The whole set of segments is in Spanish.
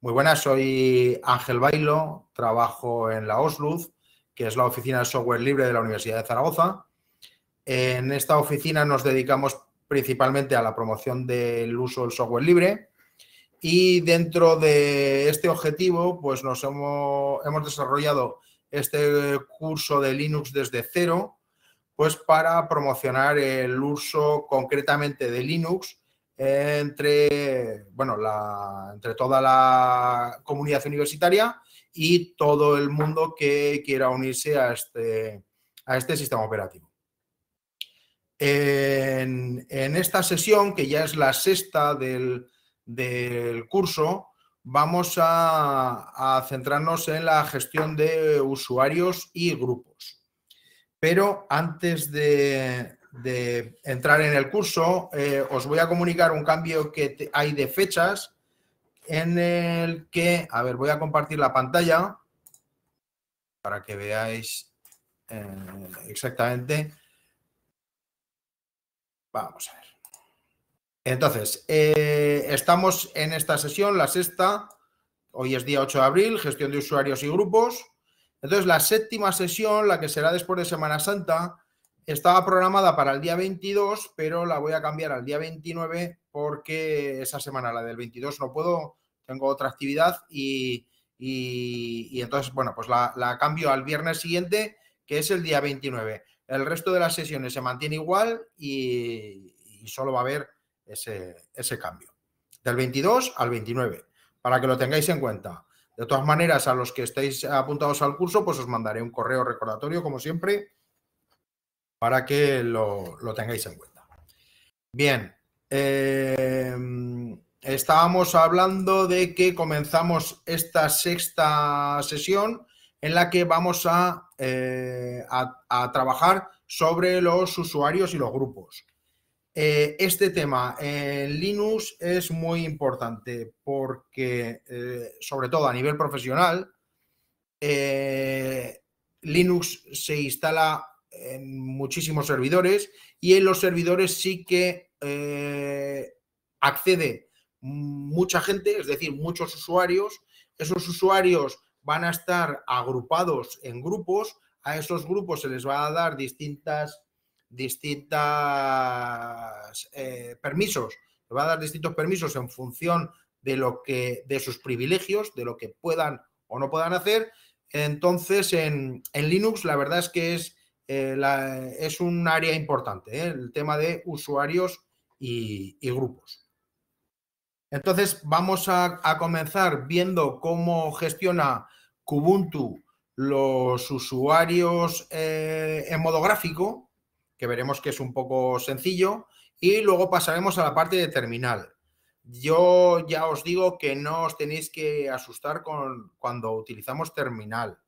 Muy buenas, soy Ángel Bailo, trabajo en la OSLUZ, que es la oficina de software libre de la Universidad de Zaragoza. En esta oficina nos dedicamos principalmente a la promoción del uso del software libre y dentro de este objetivo, pues nos hemos, desarrollado este curso de Linux desde cero, pues para promocionar el uso concretamente de Linux entre, bueno, entre toda la comunidad universitaria y todo el mundo que quiera unirse a este, a este sistema operativo. en, esta sesión, que ya es la sexta del, del curso, vamos a, centrarnos en la gestión de usuarios y grupos. Pero antes de, entrar en el curso, eh, os voy a comunicar un cambio que hay de fechas en el que, a ver, voy a compartir la pantalla para que veáis eh, exactamente. Vamos a ver. Entonces, eh, estamos en esta sesión, la sexta, hoy es día 8 de abril, gestión de usuarios y grupos. Entonces, la séptima sesión, la que será después de Semana Santa, estaba programada para el día 22, pero la voy a cambiar al día 29 porque esa semana, la del 22, no puedo, tengo otra actividad y, entonces, bueno, pues la, cambio al viernes siguiente, que es el día 29. El resto de las sesiones se mantiene igual y solo va a haber ese, cambio. Del 22 al 29, para que lo tengáis en cuenta. De todas maneras, a los que estéis apuntados al curso, pues os mandaré un correo recordatorio, como siempre, para que lo, tengáis en cuenta. Bien, eh, estábamos hablando de que comenzamos esta sexta sesión en la que vamos a eh, trabajar sobre los usuarios y los grupos. Eh, este tema en Linux es muy importante porque, eh, sobre todo a nivel profesional, eh, Linux se instala en muchísimos servidores y en los servidores sí que accede mucha gente, es decir, muchos usuarios. Esos usuarios van a estar agrupados en grupos. A esos grupos se les va a dar distintas distintas eh, permisos, va a dar distintos permisos en función de lo que, de sus privilegios, de lo que puedan o no puedan hacer. Entonces, en, Linux, la verdad es que es, eh, es un área importante, ¿eh? el tema de usuarios y, grupos. Entonces, vamos a, comenzar viendo cómo gestiona Kubuntu los usuarios en modo gráfico que veremos que es un poco sencillo, y luego pasaremos a la parte de terminal. Yo ya os digo que no os tenéis que asustar con cuando utilizamos terminal.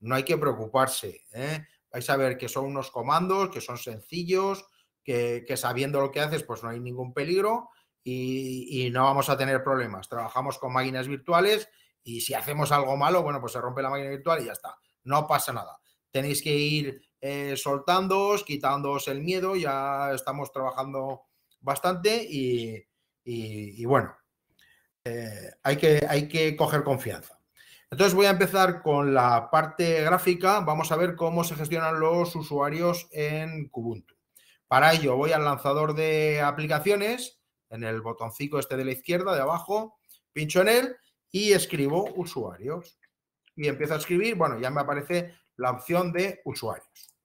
No hay que preocuparse. ¿eh? Vais a ver que son unos comandos, que son sencillos, que, sabiendo lo que haces, pues no hay ningún peligro y, y no vamos a tener problemas. Trabajamos con máquinas virtuales y si hacemos algo malo, bueno, pues se rompe la máquina virtual y ya está. No pasa nada. Tenéis que ir eh, soltándoos, quitándoos el miedo, ya estamos trabajando bastante y, bueno, eh, hay, que, hay que coger confianza. Entonces voy a empezar con la parte gráfica, vamos a ver cómo se gestionan los usuarios en Kubuntu. Para ello voy al lanzador de aplicaciones, en el botoncito este de la izquierda, de abajo, pincho en él y escribo usuarios. Y empiezo a escribir, bueno, ya me aparece la opción de usuarios.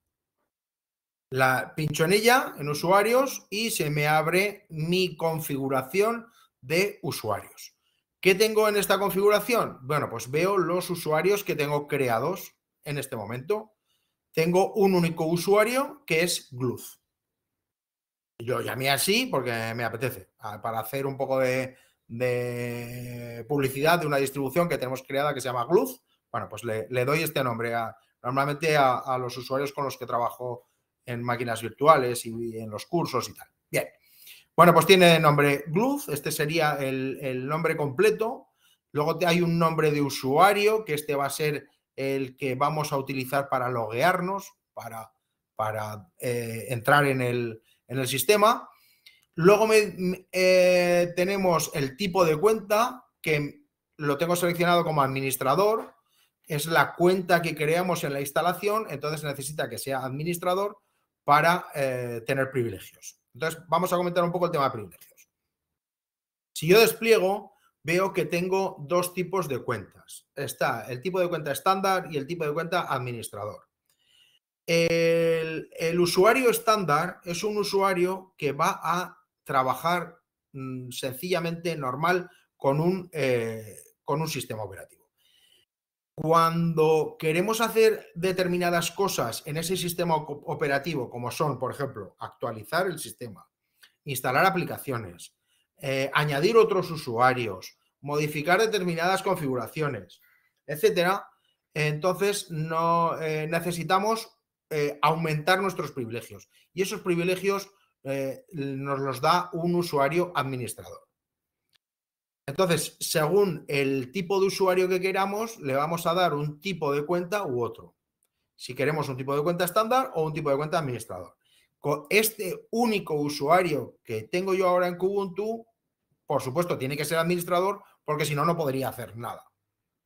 La, pincho en ella, en usuarios, y se me abre mi configuración de usuarios. ¿Qué tengo en esta configuración? Bueno, pues veo los usuarios que tengo creados en este momento. Tengo un único usuario que es Gluz. Yo llamé así porque me apetece, para hacer un poco de, publicidad de una distribución que tenemos creada que se llama Gluz. Bueno, pues le, doy este nombre a, normalmente a los usuarios con los que trabajo en máquinas virtuales y en los cursos y tal. Bien. Bueno, pues tiene nombre gluf. este sería el, nombre completo. Luego hay un nombre de usuario, que este va a ser el que vamos a utilizar para loguearnos, para, para eh, entrar en el, sistema. Luego eh, tenemos el tipo de cuenta, que lo tengo seleccionado como administrador. Es la cuenta que creamos en la instalación, entonces necesita que sea administrador para eh, tener privilegios. Entonces, vamos a comentar un poco el tema de privilegios. Si yo despliego, veo que tengo dos tipos de cuentas. Está el tipo de cuenta estándar y el tipo de cuenta administrador. El, usuario estándar es un usuario que va a trabajar mm, sencillamente normal con un, eh, con un sistema operativo cuando queremos hacer determinadas cosas en ese sistema operativo, como son, por ejemplo, actualizar el sistema, instalar aplicaciones, eh, añadir otros usuarios, modificar determinadas configuraciones, etcétera, entonces no, eh, necesitamos eh, aumentar nuestros privilegios. Y esos privilegios nos los da un usuario administrador. Entonces, según el tipo de usuario que queramos, le vamos a dar un tipo de cuenta u otro. Si queremos un tipo de cuenta estándar o un tipo de cuenta administrador. Con este único usuario que tengo yo ahora en Kubuntu, por supuesto, tiene que ser administrador porque si no, no podría hacer nada.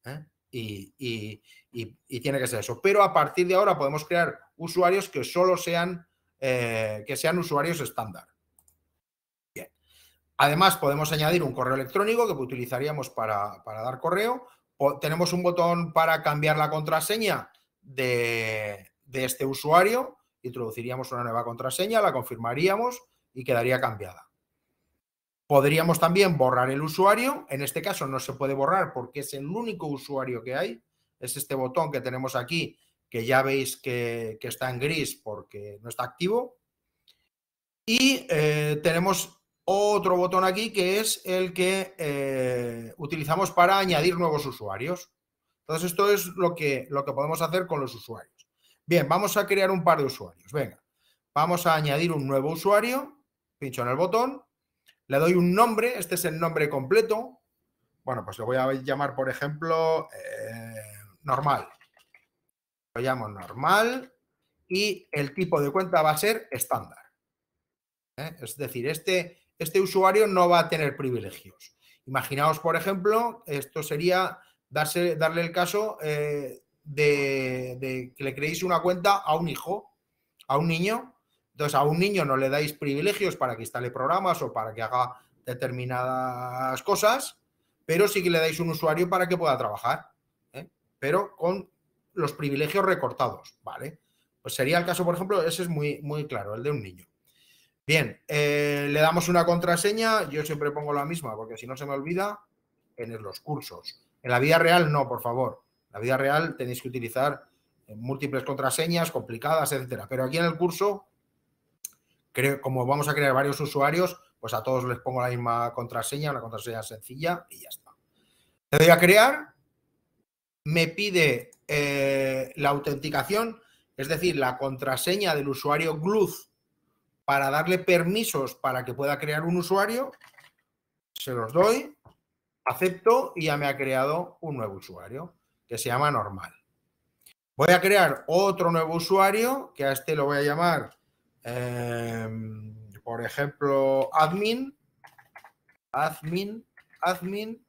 ¿eh? Y, tiene que ser eso. Pero a partir de ahora podemos crear usuarios que solo sean, eh, que sean usuarios estándar. Además, podemos añadir un correo electrónico que utilizaríamos para, dar correo. tenemos un botón para cambiar la contraseña de, este usuario. Introduciríamos una nueva contraseña, la confirmaríamos y quedaría cambiada. Podríamos también borrar el usuario. En este caso no se puede borrar porque es el único usuario que hay. Es este botón que tenemos aquí, que ya veis que, está en gris porque no está activo. Y eh, tenemos otro botón aquí que es el que eh, utilizamos para añadir nuevos usuarios. Entonces, esto es lo que, lo que podemos hacer con los usuarios. Bien, vamos a crear un par de usuarios. Venga, vamos a añadir un nuevo usuario. Pincho en el botón. Le doy un nombre. Este es el nombre completo. Bueno, pues lo voy a llamar, por ejemplo, eh, normal. Lo llamo normal. Y el tipo de cuenta va a ser estándar. ¿Eh? Es decir, este este usuario no va a tener privilegios. Imaginaos, por ejemplo, esto sería darle el caso eh, de, que le creéis una cuenta a un hijo, a un niño. Entonces, a un niño no le dais privilegios para que instale programas o para que haga determinadas cosas, pero sí que le dais un usuario para que pueda trabajar, ¿eh? pero con los privilegios recortados, ¿vale? Pues sería el caso, por ejemplo, ese es muy, muy claro, el de un niño. Bien, eh, le damos una contraseña, yo siempre pongo la misma, porque si no se me olvida, en los cursos. En la vida real no, por favor. En la vida real tenéis que utilizar eh, múltiples contraseñas complicadas, etcétera. Pero aquí en el curso, creo, como vamos a crear varios usuarios, pues a todos les pongo la misma contraseña, una contraseña sencilla y ya está. Le doy a crear, me pide eh, la autenticación, es decir, la contraseña del usuario GLUZ, para darle permisos para que pueda crear un usuario, se los doy, acepto y ya me ha creado un nuevo usuario que se llama normal. Voy a crear otro nuevo usuario que a este lo voy a llamar, em, por ejemplo, admin. Admin, admin.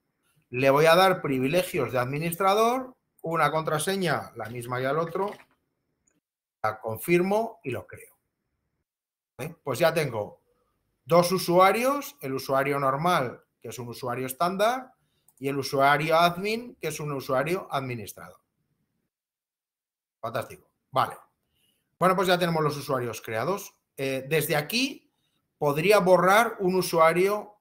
Le voy a dar privilegios de administrador, una contraseña, la misma que al otro. La confirmo y lo creo. ¿eh? Pues ya tengo dos usuarios, el usuario normal, que es un usuario estándar, y el usuario admin, que es un usuario administrado. Fantástico. Vale. Bueno, pues ya tenemos los usuarios creados. Eh, desde aquí podría borrar un usuario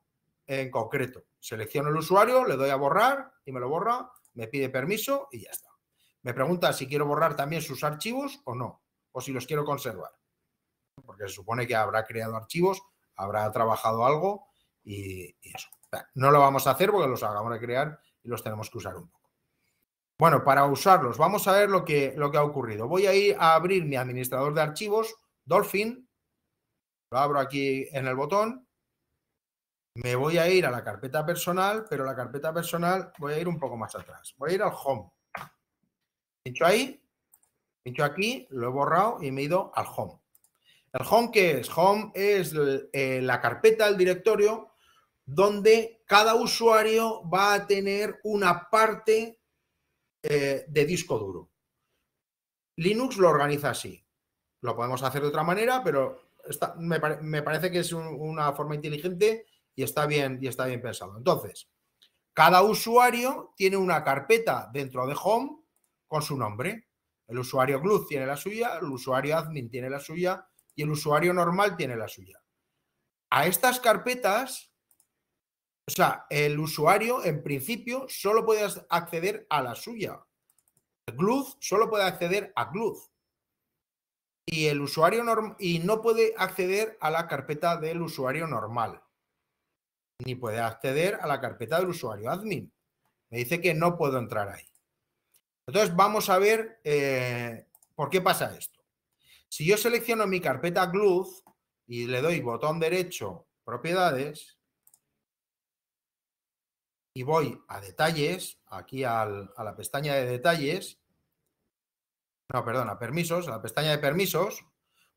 en concreto. Selecciono el usuario, le doy a borrar y me lo borra, me pide permiso y ya está. Me pregunta si quiero borrar también sus archivos o no, o si los quiero conservar porque se supone que habrá creado archivos, habrá trabajado algo y, eso. no lo vamos a hacer porque los acabamos de crear y los tenemos que usar un poco. Bueno, para usarlos, vamos a ver lo que, lo que ha ocurrido. Voy a ir a abrir mi administrador de archivos, Dolphin. Lo abro aquí en el botón. Me voy a ir a la carpeta personal, pero la carpeta personal voy a ir un poco más atrás. Voy a ir al home. Pincho ahí, pincho aquí, lo he borrado y me he ido al home. ¿El home qué es? Home es eh, la carpeta, del directorio, donde cada usuario va a tener una parte eh, de disco duro. Linux lo organiza así. Lo podemos hacer de otra manera, pero me, parece que es una forma inteligente y está, bien, y está bien pensado. Entonces, cada usuario tiene una carpeta dentro de home con su nombre. El usuario Glue tiene la suya, el usuario admin tiene la suya, y el usuario normal tiene la suya. A estas carpetas, o sea, el usuario en principio solo puede acceder a la suya. Glue solo puede acceder a Glue. Y el usuario y no puede acceder a la carpeta del usuario normal. Ni puede acceder a la carpeta del usuario admin. Me dice que no puedo entrar ahí. Entonces vamos a ver eh, por qué pasa esto. Si yo selecciono mi carpeta Glue y le doy botón derecho, propiedades, y voy a detalles, aquí a la pestaña de detalles, no, perdona, permisos, a la pestaña de permisos,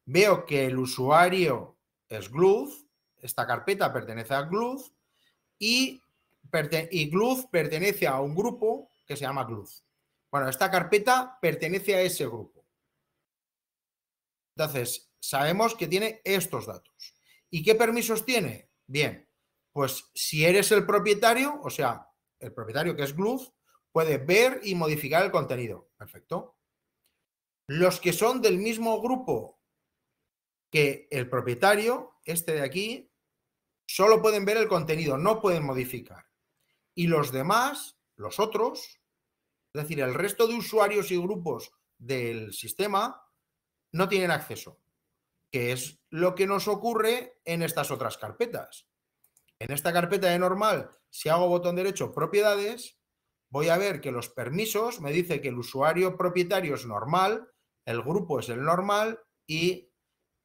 veo que el usuario es Glue, esta carpeta pertenece a Glue y, y pertenece a un grupo que se llama Glue. Bueno, esta carpeta pertenece a ese grupo. Entonces, sabemos que tiene estos datos. ¿Y qué permisos tiene? Bien, pues si eres el propietario, o sea, el propietario que es GLUF, puede ver y modificar el contenido. Perfecto. Los que son del mismo grupo que el propietario, este de aquí, solo pueden ver el contenido, no pueden modificar. Y los demás, los otros, es decir, el resto de usuarios y grupos del sistema, no tienen acceso, que es lo que nos ocurre en estas otras carpetas. En esta carpeta de normal, si hago botón derecho propiedades, voy a ver que los permisos me dice que el usuario propietario es normal, el grupo es el normal y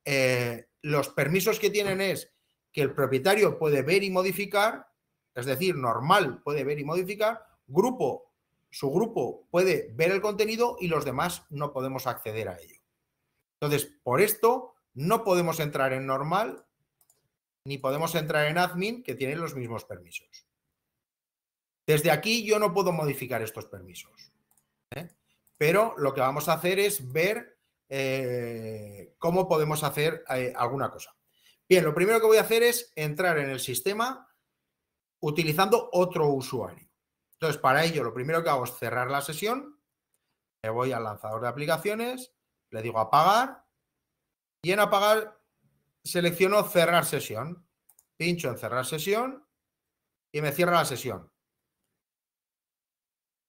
eh, los permisos que tienen es que el propietario puede ver y modificar, es decir, normal puede ver y modificar, grupo, su grupo puede ver el contenido y los demás no podemos acceder a ello. Entonces, por esto no podemos entrar en normal ni podemos entrar en admin que tienen los mismos permisos. Desde aquí yo no puedo modificar estos permisos. ¿eh? Pero lo que vamos a hacer es ver eh, cómo podemos hacer eh, alguna cosa. Bien, lo primero que voy a hacer es entrar en el sistema utilizando otro usuario. Entonces, para ello, lo primero que hago es cerrar la sesión. Me voy al lanzador de aplicaciones le digo apagar y en apagar selecciono cerrar sesión. Pincho en cerrar sesión y me cierra la sesión.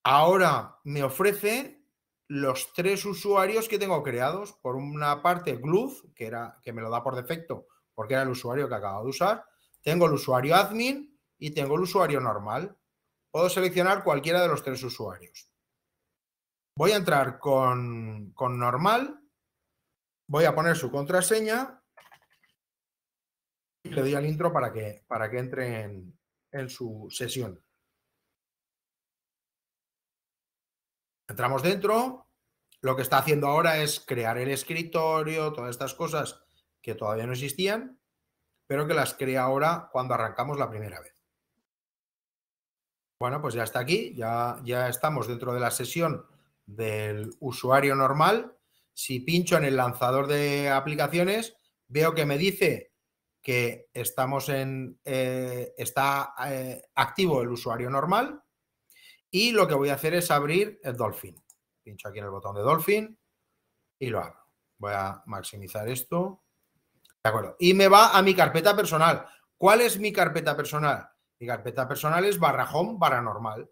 Ahora me ofrece los tres usuarios que tengo creados. Por una parte, Gluz, que, era, que me lo da por defecto porque era el usuario que acabo de usar. Tengo el usuario admin y tengo el usuario normal. Puedo seleccionar cualquiera de los tres usuarios. Voy a entrar con, normal, voy a poner su contraseña y le doy al intro para que, para que entre en, su sesión. Entramos dentro, lo que está haciendo ahora es crear el escritorio, todas estas cosas que todavía no existían, pero que las crea ahora cuando arrancamos la primera vez. Bueno, pues ya está aquí, ya, ya estamos dentro de la sesión del usuario normal. Si pincho en el lanzador de aplicaciones, veo que me dice que estamos en, eh, está eh, activo el usuario normal y lo que voy a hacer es abrir el Dolphin. Pincho aquí en el botón de Dolphin y lo abro. Voy a maximizar esto. De acuerdo. Y me va a mi carpeta personal. ¿Cuál es mi carpeta personal? Mi carpeta personal es barra home barra normal.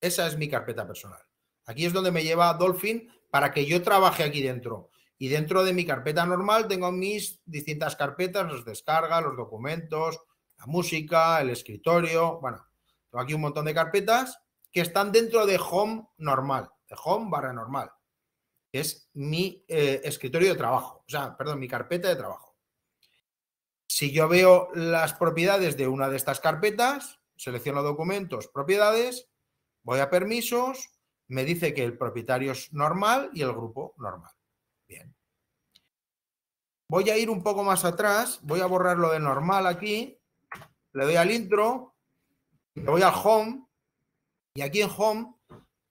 Esa es mi carpeta personal. Aquí es donde me lleva Dolphin para que yo trabaje aquí dentro. Y dentro de mi carpeta normal tengo mis distintas carpetas, los descargas, los documentos, la música, el escritorio. Bueno, tengo aquí un montón de carpetas que están dentro de home normal, de home barra normal, es mi eh, escritorio de trabajo, o sea, perdón, mi carpeta de trabajo. Si yo veo las propiedades de una de estas carpetas, selecciono documentos, propiedades, voy a permisos, me dice que el propietario es normal y el grupo normal. Bien. Voy a ir un poco más atrás, voy a borrar lo de normal aquí, le doy al intro, le voy al home y aquí en home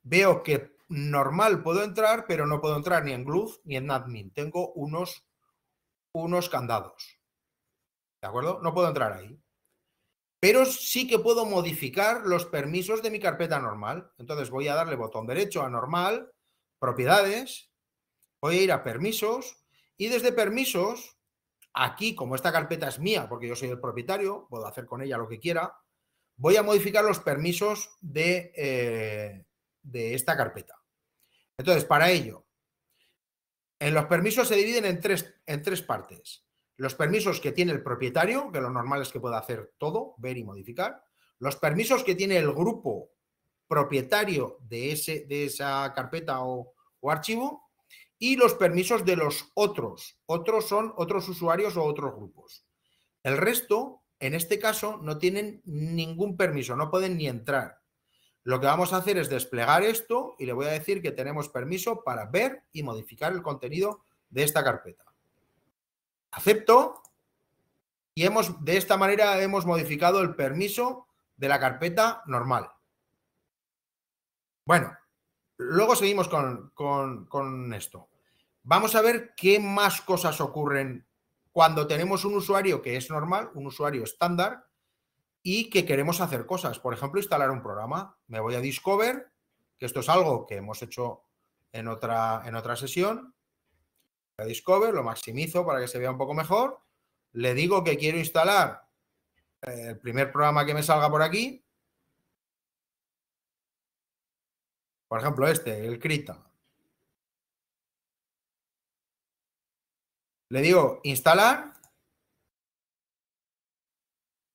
veo que normal puedo entrar, pero no puedo entrar ni en group ni en admin. Tengo unos, unos candados. ¿De acuerdo? No puedo entrar ahí pero sí que puedo modificar los permisos de mi carpeta normal. Entonces voy a darle botón derecho a normal, propiedades, voy a ir a permisos y desde permisos, aquí como esta carpeta es mía porque yo soy el propietario, puedo hacer con ella lo que quiera, voy a modificar los permisos de, eh, de esta carpeta. Entonces, para ello, en los permisos se dividen en tres, en tres partes los permisos que tiene el propietario, que lo normal es que pueda hacer todo, ver y modificar, los permisos que tiene el grupo propietario de, ese, de esa carpeta o, o archivo y los permisos de los otros. Otros son otros usuarios o otros grupos. El resto, en este caso, no tienen ningún permiso, no pueden ni entrar. Lo que vamos a hacer es desplegar esto y le voy a decir que tenemos permiso para ver y modificar el contenido de esta carpeta acepto y hemos, de esta manera hemos modificado el permiso de la carpeta normal. Bueno, luego seguimos con, esto. Vamos a ver qué más cosas ocurren cuando tenemos un usuario que es normal, un usuario estándar, y que queremos hacer cosas. Por ejemplo, instalar un programa. Me voy a Discover, que esto es algo que hemos hecho en otra, en otra sesión. Discover, lo maximizo para que se vea un poco mejor, le digo que quiero instalar eh, el primer programa que me salga por aquí, por ejemplo este, el Krita. Le digo instalar,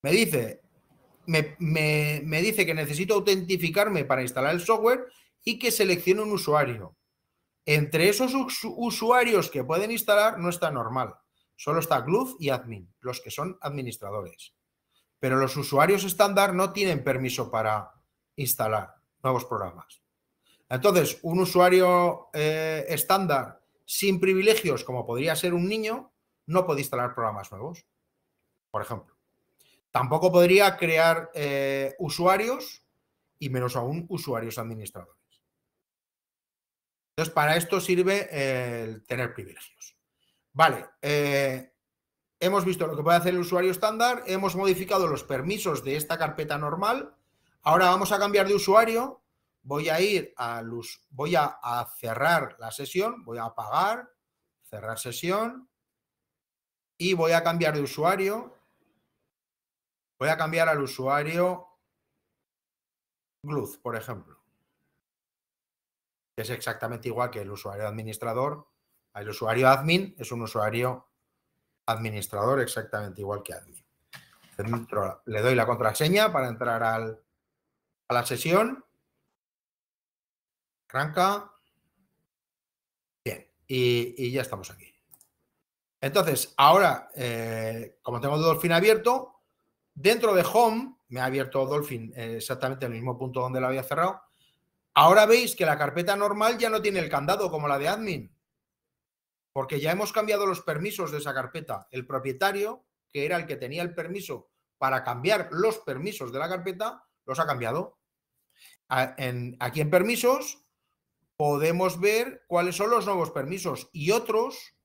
me dice, me, me dice que necesito autentificarme para instalar el software y que seleccione un usuario. Entre esos usuarios que pueden instalar no está normal. Solo está Gluf y admin, los que son administradores. Pero los usuarios estándar no tienen permiso para instalar nuevos programas. Entonces, un usuario eh, estándar sin privilegios, como podría ser un niño, no puede instalar programas nuevos, por ejemplo. Tampoco podría crear eh, usuarios y menos aún usuarios administradores. Entonces, para esto sirve el tener privilegios. Vale, eh, hemos visto lo que puede hacer el usuario estándar, hemos modificado los permisos de esta carpeta normal. Ahora vamos a cambiar de usuario. Voy a ir a luz, voy cerrar la sesión, voy a apagar, cerrar sesión y voy a cambiar de usuario. Voy a cambiar al usuario Gluz, por ejemplo es exactamente igual que el usuario administrador. El usuario admin es un usuario administrador exactamente igual que admin. le doy la contraseña para entrar a la sesión. Arranca. Bien, y, ya estamos aquí. Entonces, ahora, eh, como tengo Dolphin abierto, dentro de Home, me ha abierto Dolphin eh, exactamente el mismo punto donde lo había cerrado, Ahora veis que la carpeta normal ya no tiene el candado como la de admin, porque ya hemos cambiado los permisos de esa carpeta. El propietario, que era el que tenía el permiso para cambiar los permisos de la carpeta, los ha cambiado. Aquí en permisos podemos ver cuáles son los nuevos permisos y otros,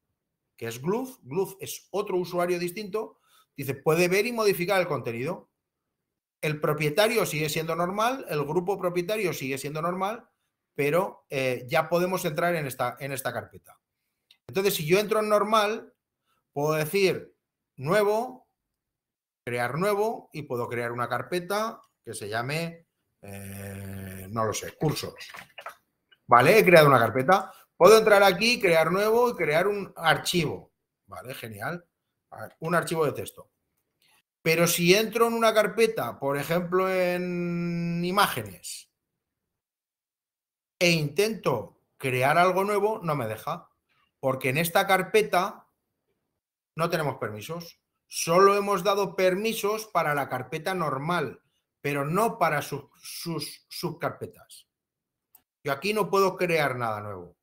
que es GLUF, GLUF es otro usuario distinto, dice, puede ver y modificar el contenido el propietario sigue siendo normal, el grupo propietario sigue siendo normal, pero eh, ya podemos entrar en esta, en esta carpeta. Entonces, si yo entro en normal, puedo decir nuevo, crear nuevo y puedo crear una carpeta que se llame, eh, no lo sé, cursos. Vale, he creado una carpeta. Puedo entrar aquí, crear nuevo y crear un archivo. Vale, genial. un archivo de texto. Pero si entro en una carpeta, por ejemplo, en imágenes, e intento crear algo nuevo, no me deja. Porque en esta carpeta no tenemos permisos. Solo hemos dado permisos para la carpeta normal, pero no para sus, subcarpetas. Yo aquí no puedo crear nada nuevo.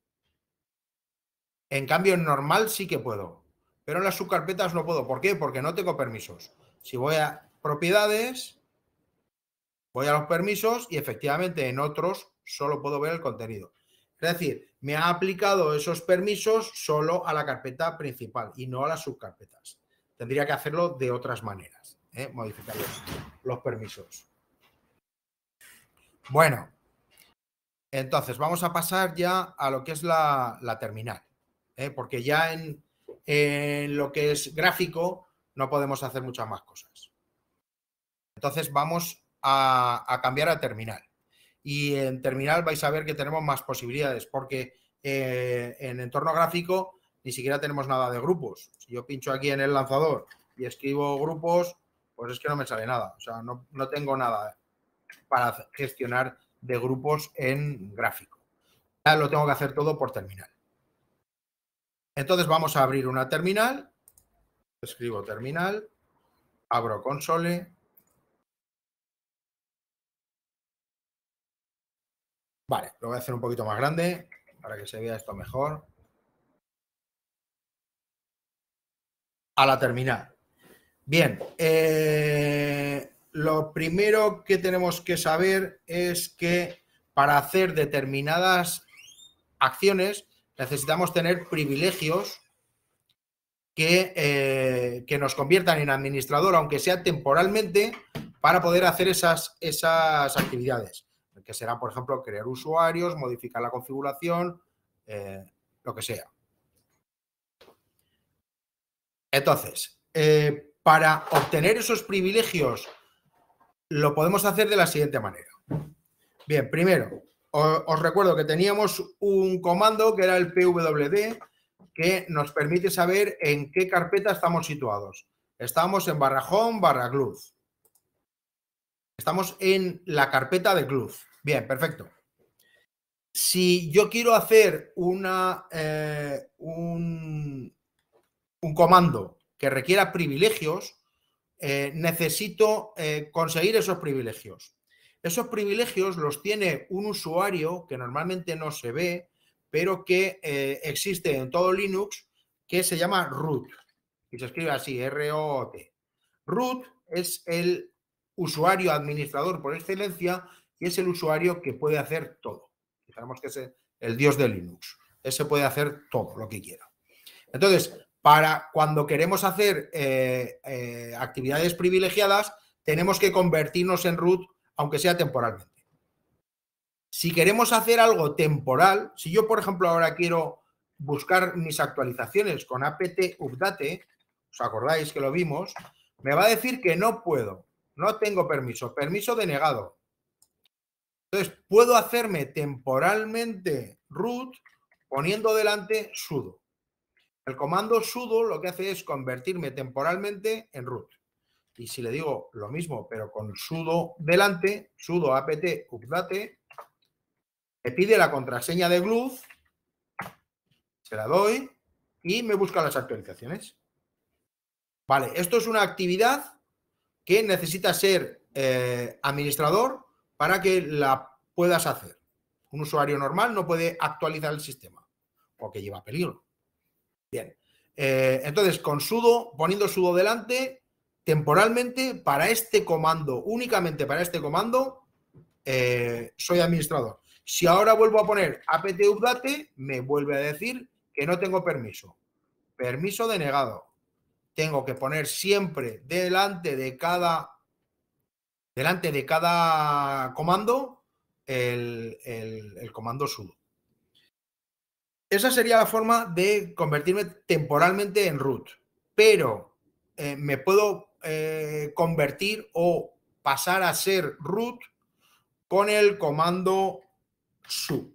En cambio, en normal sí que puedo, pero en las subcarpetas no puedo. ¿Por qué? Porque no tengo permisos. Si voy a propiedades, voy a los permisos y efectivamente en otros solo puedo ver el contenido. Es decir, me ha aplicado esos permisos solo a la carpeta principal y no a las subcarpetas. Tendría que hacerlo de otras maneras, ¿eh? modificar los, permisos. Bueno, entonces vamos a pasar ya a lo que es la, terminal, ¿eh? porque ya en, lo que es gráfico no podemos hacer muchas más cosas. Entonces vamos a, cambiar a terminal. Y en terminal vais a ver que tenemos más posibilidades, porque eh, en entorno gráfico ni siquiera tenemos nada de grupos. Si yo pincho aquí en el lanzador y escribo grupos, pues es que no me sale nada. O sea, no, no tengo nada para gestionar de grupos en gráfico. Ya lo tengo que hacer todo por terminal. Entonces vamos a abrir una terminal escribo terminal, abro console. Vale, lo voy a hacer un poquito más grande para que se vea esto mejor. A la terminal. Bien, eh, lo primero que tenemos que saber es que para hacer determinadas acciones necesitamos tener privilegios eh, que, nos conviertan en administrador, aunque sea temporalmente, para poder hacer esas, esas actividades, que será, por ejemplo, crear usuarios, modificar la configuración, eh, lo que sea. Entonces, eh, para obtener esos privilegios, lo podemos hacer de la siguiente manera. Bien, primero, os recuerdo que teníamos un comando que era el pwd que nos permite saber en qué carpeta estamos situados. Estamos en barra home, barra Estamos en la carpeta de Gluz. Bien, perfecto. Si yo quiero hacer una, eh, un, comando que requiera privilegios, eh, necesito eh, conseguir esos privilegios. Esos privilegios los tiene un usuario que normalmente no se ve, pero que eh, existe en todo Linux, que se llama root. Y se escribe así, r o t Root es el usuario administrador por excelencia y es el usuario que puede hacer todo. Digamos que es el dios de Linux. Ese puede hacer todo lo que quiera. Entonces, para cuando queremos hacer eh, eh, actividades privilegiadas, tenemos que convertirnos en root, aunque sea temporalmente. Si queremos hacer algo temporal, si yo, por ejemplo, ahora quiero buscar mis actualizaciones con apt update, os acordáis que lo vimos, me va a decir que no puedo, no tengo permiso, permiso denegado. Entonces, puedo hacerme temporalmente root poniendo delante sudo. El comando sudo lo que hace es convertirme temporalmente en root. Y si le digo lo mismo, pero con sudo delante, sudo apt update, me pide la contraseña de Glue, se la doy y me busca las actualizaciones. Vale, esto es una actividad que necesita ser eh, administrador para que la puedas hacer. Un usuario normal no puede actualizar el sistema porque lleva peligro. Bien, eh, entonces con sudo, poniendo sudo delante, temporalmente para este comando, únicamente para este comando, eh, soy administrador. Si ahora vuelvo a poner apt update, me vuelve a decir que no tengo permiso. Permiso denegado. Tengo que poner siempre delante de cada delante de cada comando el, comando sudo. Esa sería la forma de convertirme temporalmente en root, pero eh, me puedo eh, convertir o pasar a ser root con el comando su.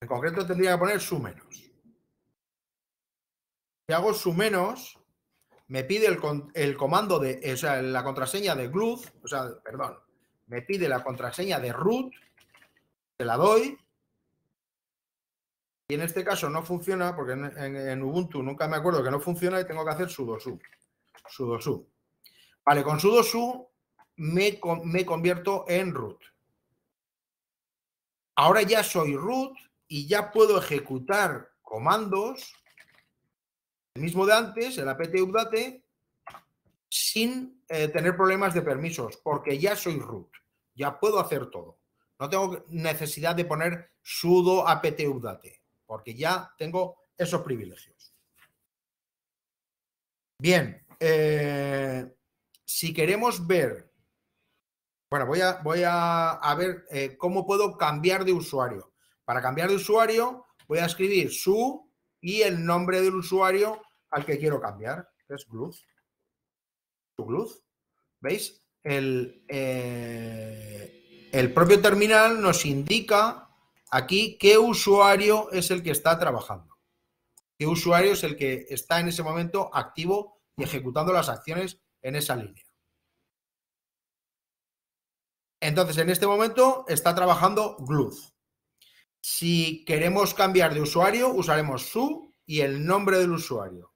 En concreto tendría que poner su menos. Si hago su menos, me pide el, el comando de, o sea, la contraseña de glue, o sea, perdón, me pide la contraseña de root, se la doy, y en este caso no funciona, porque en, Ubuntu nunca me acuerdo que no funciona y tengo que hacer sudo su. Sudo su. Vale, con sudo su me, me convierto en root. Ahora ya soy root y ya puedo ejecutar comandos, el mismo de antes, el apt update, sin eh, tener problemas de permisos, porque ya soy root, ya puedo hacer todo. No tengo necesidad de poner sudo apt update, porque ya tengo esos privilegios. Bien, eh, si queremos ver bueno, voy a, voy a, ver eh, cómo puedo cambiar de usuario. Para cambiar de usuario, voy a escribir su y el nombre del usuario al que quiero cambiar, es Gluz. Su Gluz. ¿Veis? El, eh, el propio terminal nos indica aquí qué usuario es el que está trabajando. Qué usuario es el que está en ese momento activo y ejecutando las acciones en esa línea. Entonces, en este momento está trabajando GLUZ. Si queremos cambiar de usuario, usaremos su y el nombre del usuario.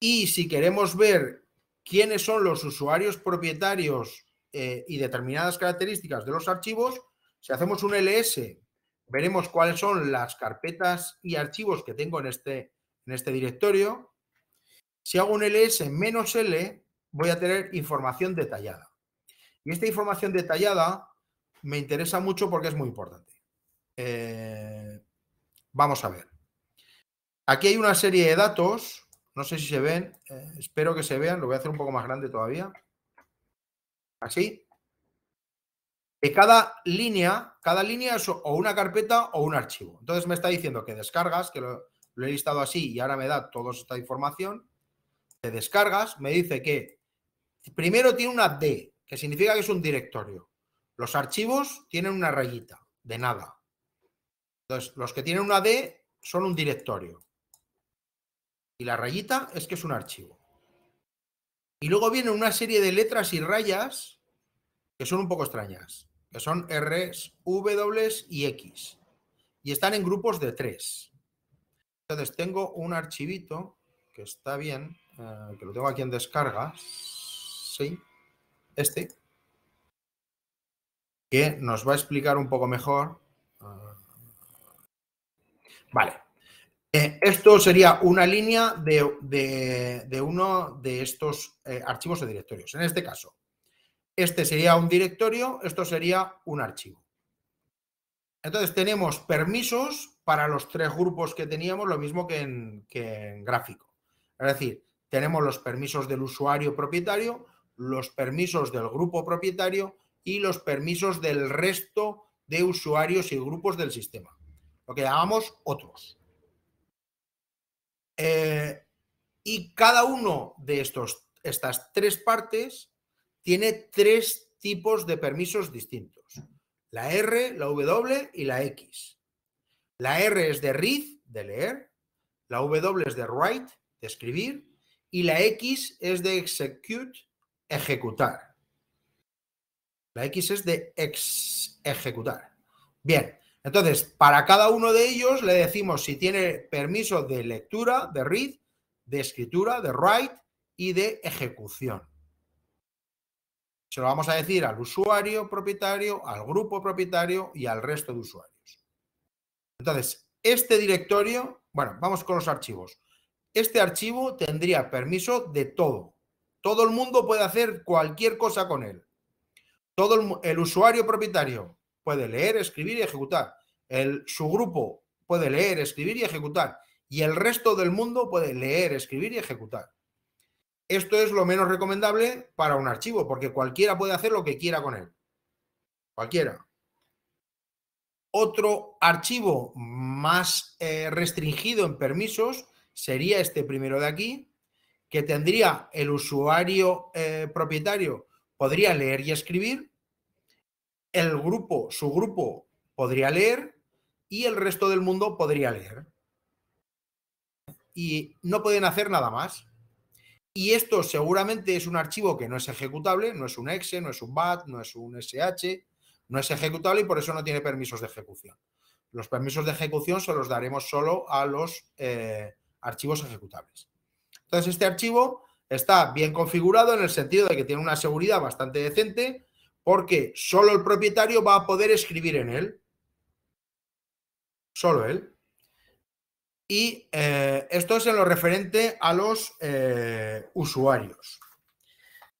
Y si queremos ver quiénes son los usuarios propietarios eh, y determinadas características de los archivos, si hacemos un ls, veremos cuáles son las carpetas y archivos que tengo en este, en este directorio. Si hago un ls menos l, voy a tener información detallada. Y esta información detallada me interesa mucho porque es muy importante. Eh, vamos a ver. Aquí hay una serie de datos, no sé si se ven, eh, espero que se vean, lo voy a hacer un poco más grande todavía. Así. De cada línea, cada línea es o una carpeta o un archivo. Entonces me está diciendo que descargas, que lo, lo he listado así y ahora me da toda esta información. Te descargas, me dice que primero tiene una D, que significa que es un directorio. Los archivos tienen una rayita, de nada. Entonces, los que tienen una D son un directorio. Y la rayita es que es un archivo. Y luego viene una serie de letras y rayas que son un poco extrañas, que son R, W y X. Y están en grupos de tres. Entonces, tengo un archivito que está bien, eh, que lo tengo aquí en descargas. Sí este, que nos va a explicar un poco mejor. Eh, vale. Eh, esto sería una línea de, uno de estos eh, archivos o directorios. En este caso, este sería un directorio, esto sería un archivo. Entonces tenemos permisos para los tres grupos que teníamos, lo mismo que en gráfico. Es decir, tenemos los permisos del usuario propietario, los permisos del grupo propietario y los permisos del resto de usuarios y grupos del sistema, lo que llamamos otros. Eh, y cada uno de estos, estas tres partes tiene tres tipos de permisos distintos, la R, la W y la X. La R es de read, de leer, la W es de write, de escribir, y la X es de execute, ejecutar. La X es de ejecutar. Bien, entonces, para cada uno de ellos le decimos si tiene permiso de lectura, de read, de escritura, de write y de ejecución. Se lo vamos a decir al usuario propietario, al grupo propietario y al resto de usuarios. Entonces, este directorio, bueno, vamos con los archivos. Este archivo tendría permiso de todo, todo el mundo puede hacer cualquier cosa con él. Todo el, usuario propietario puede leer, escribir y ejecutar. El, su grupo puede leer, escribir y ejecutar. Y el resto del mundo puede leer, escribir y ejecutar. Esto es lo menos recomendable para un archivo, porque cualquiera puede hacer lo que quiera con él. Cualquiera. Otro archivo más eh, restringido en permisos sería este primero de aquí, que tendría el usuario eh, propietario podría leer y escribir, el grupo, su grupo podría leer y el resto del mundo podría leer. Y no pueden hacer nada más. Y esto seguramente es un archivo que no es ejecutable, no es un exe, no es un bat, no es un sh, no es ejecutable y por eso no tiene permisos de ejecución. Los permisos de ejecución se los daremos solo a los eh, archivos ejecutables. Entonces, este archivo está bien configurado en el sentido de que tiene una seguridad bastante decente porque solo el propietario va a poder escribir en él. Solo él. Y eh, esto es en lo referente a los eh, usuarios.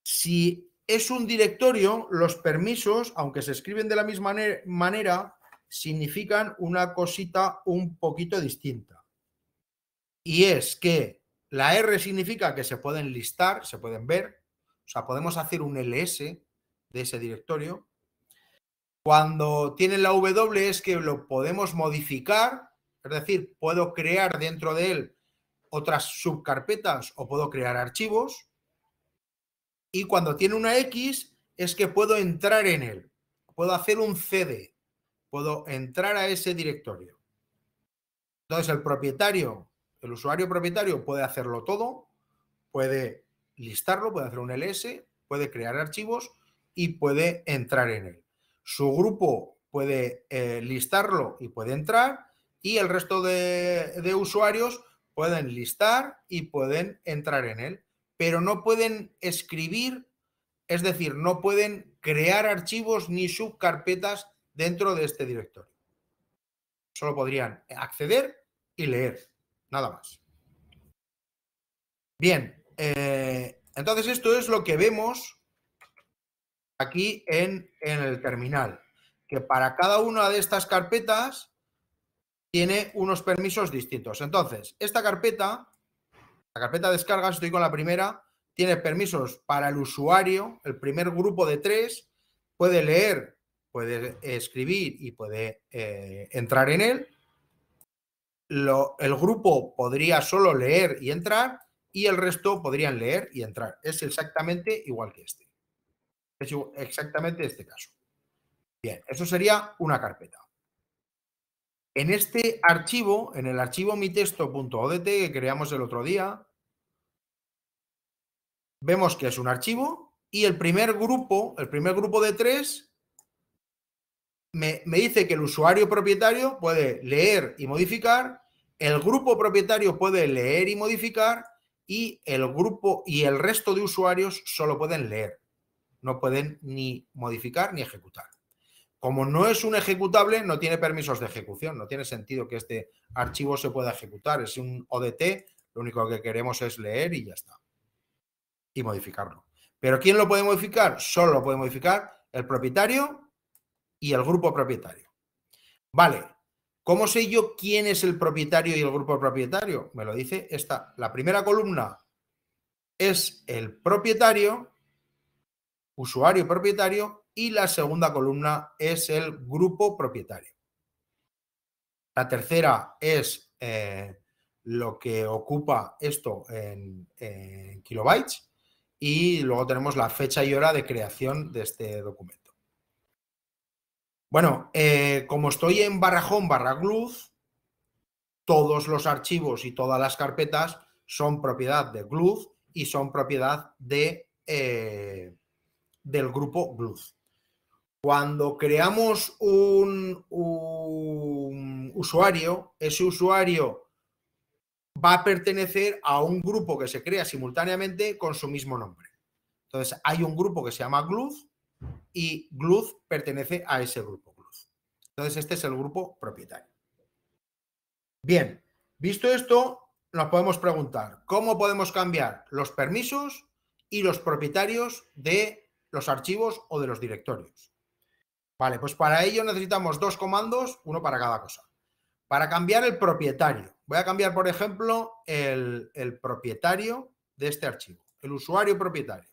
Si es un directorio, los permisos, aunque se escriben de la misma manera, significan una cosita un poquito distinta. Y es que la R significa que se pueden listar, se pueden ver, o sea, podemos hacer un ls de ese directorio. Cuando tiene la W es que lo podemos modificar, es decir, puedo crear dentro de él otras subcarpetas o puedo crear archivos. Y cuando tiene una X es que puedo entrar en él, puedo hacer un CD, puedo entrar a ese directorio. Entonces el propietario el usuario propietario puede hacerlo todo, puede listarlo, puede hacer un LS, puede crear archivos y puede entrar en él. Su grupo puede eh, listarlo y puede entrar y el resto de, de usuarios pueden listar y pueden entrar en él, pero no pueden escribir, es decir, no pueden crear archivos ni subcarpetas dentro de este directorio. Solo podrían acceder y leer. Nada más. Bien, eh, entonces esto es lo que vemos aquí en, el terminal, que para cada una de estas carpetas tiene unos permisos distintos. Entonces, esta carpeta, la carpeta de descargas, estoy con la primera, tiene permisos para el usuario, el primer grupo de tres, puede leer, puede escribir y puede eh, entrar en él el grupo podría solo leer y entrar y el resto podrían leer y entrar. Es exactamente igual que este. Es exactamente este caso. Bien, eso sería una carpeta. En este archivo, en el archivo mitexto.odt que creamos el otro día, vemos que es un archivo y el primer grupo, el primer grupo de tres, me, dice que el usuario propietario puede leer y modificar, el grupo propietario puede leer y modificar y el grupo y el resto de usuarios solo pueden leer. No pueden ni modificar ni ejecutar. Como no es un ejecutable, no tiene permisos de ejecución, no tiene sentido que este archivo se pueda ejecutar. Es un ODT, lo único que queremos es leer y ya está. Y modificarlo. Pero ¿quién lo puede modificar? Solo lo puede modificar el propietario y el grupo propietario. Vale, ¿cómo sé yo quién es el propietario y el grupo propietario? Me lo dice esta. La primera columna es el propietario, usuario propietario, y la segunda columna es el grupo propietario. La tercera es eh, lo que ocupa esto en kilobytes y luego tenemos la fecha y hora de creación de este documento. Bueno, eh, como estoy en Barrajón, Barragluz, todos los archivos y todas las carpetas son propiedad de Gluz y son propiedad de, eh, del grupo Gluz. Cuando creamos un, un usuario, ese usuario va a pertenecer a un grupo que se crea simultáneamente con su mismo nombre. Entonces, hay un grupo que se llama Gluz y Gluz pertenece a ese grupo Gluth. Entonces, este es el grupo propietario. Bien, visto esto, nos podemos preguntar cómo podemos cambiar los permisos y los propietarios de los archivos o de los directorios. Vale, pues para ello necesitamos dos comandos, uno para cada cosa. Para cambiar el propietario, voy a cambiar, por ejemplo, el, el propietario de este archivo, el usuario propietario.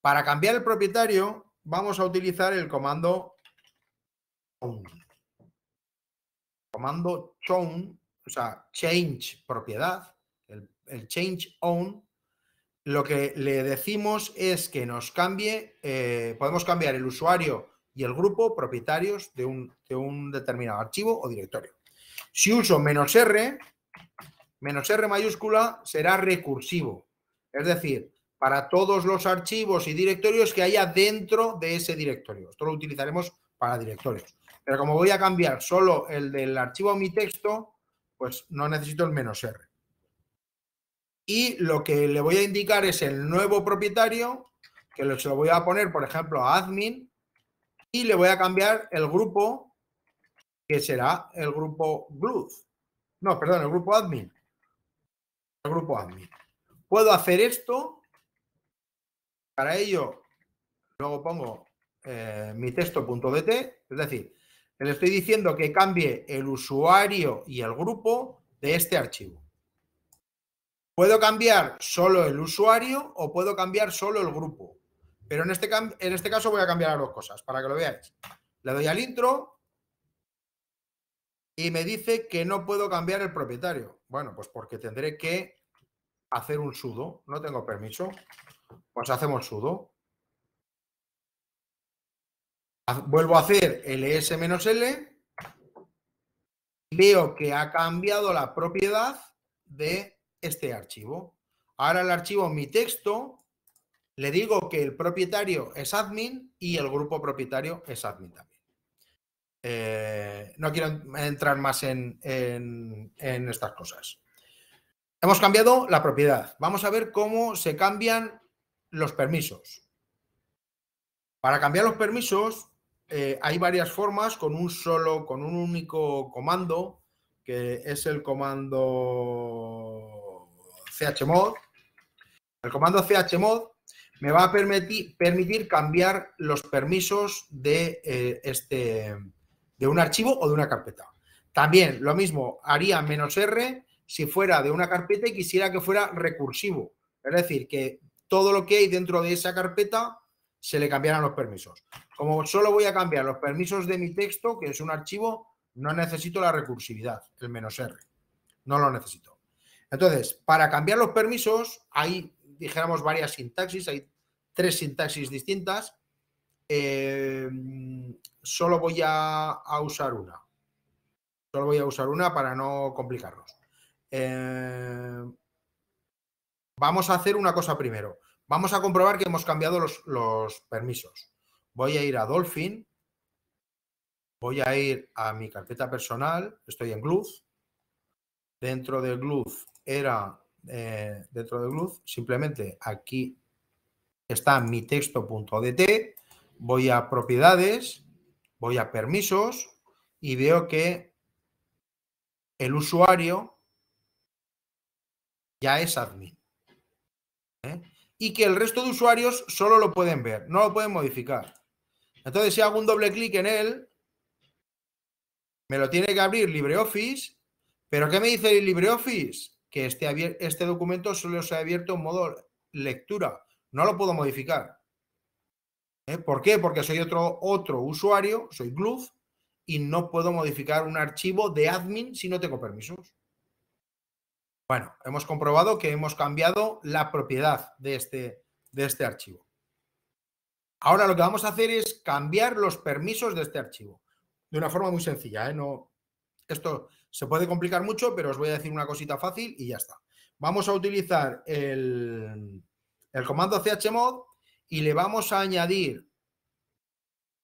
Para cambiar el propietario, vamos a utilizar el comando comando chown, o sea, change propiedad, el, change own, lo que le decimos es que nos cambie, eh, podemos cambiar el usuario y el grupo propietarios de un, de un determinado archivo o directorio. Si uso menos R, menos R mayúscula será recursivo. Es decir, para todos los archivos y directorios que haya dentro de ese directorio. Esto lo utilizaremos para directorios. Pero como voy a cambiar solo el del archivo mi texto, pues no necesito el menos R. Y lo que le voy a indicar es el nuevo propietario, que se lo voy a poner, por ejemplo, a admin, y le voy a cambiar el grupo, que será el grupo gluth. No, perdón, el grupo admin. El grupo admin. Puedo hacer esto para ello, luego pongo eh, mi texto.dt, es decir, le estoy diciendo que cambie el usuario y el grupo de este archivo. Puedo cambiar solo el usuario o puedo cambiar solo el grupo. Pero en este, en este caso voy a cambiar las dos cosas para que lo veáis. Le doy al intro y me dice que no puedo cambiar el propietario. Bueno, pues porque tendré que hacer un sudo. No tengo permiso. Pues hacemos sudo. Vuelvo a hacer ls-l. E Veo que ha cambiado la propiedad de este archivo. Ahora el archivo mi texto le digo que el propietario es admin y el grupo propietario es admin también. Eh, no quiero entrar más en, en, en, estas cosas. Hemos cambiado la propiedad. Vamos a ver cómo se cambian los permisos. Para cambiar los permisos eh, hay varias formas con un solo, con un único comando, que es el comando chmod. El comando chmod me va a permitir, permitir cambiar los permisos de, eh, este, de un archivo o de una carpeta. También lo mismo haría menos R si fuera de una carpeta y quisiera que fuera recursivo. Es decir, que todo lo que hay dentro de esa carpeta se le cambiarán los permisos. Como solo voy a cambiar los permisos de mi texto, que es un archivo, no necesito la recursividad, el menos R. No lo necesito. Entonces, para cambiar los permisos, hay, dijéramos, varias sintaxis, hay tres sintaxis distintas. Em, solo voy a, usar una. Solo voy a usar una para no complicarnos. Em, Vamos a hacer una cosa primero. Vamos a comprobar que hemos cambiado los, permisos. Voy a ir a Dolphin. Voy a ir a mi carpeta personal. Estoy en gluf. Dentro de gluf era eh, dentro de gluf Simplemente aquí está mi texto.dt. Voy a propiedades. Voy a permisos. Y veo que el usuario ya es admin y que el resto de usuarios solo lo pueden ver, no lo pueden modificar. Entonces, si hago un doble clic en él, me lo tiene que abrir LibreOffice, pero ¿qué me dice LibreOffice? Que este, este documento solo se ha abierto en modo lectura, no lo puedo modificar. ¿Eh? ¿Por qué? Porque soy otro, otro usuario, soy GluF y no puedo modificar un archivo de admin si no tengo permisos. Bueno, hemos comprobado que hemos cambiado la propiedad de este, de este archivo. Ahora lo que vamos a hacer es cambiar los permisos de este archivo. De una forma muy sencilla. ¿eh? No, esto se puede complicar mucho, pero os voy a decir una cosita fácil y ya está. Vamos a utilizar el, comando chmod y le vamos a añadir...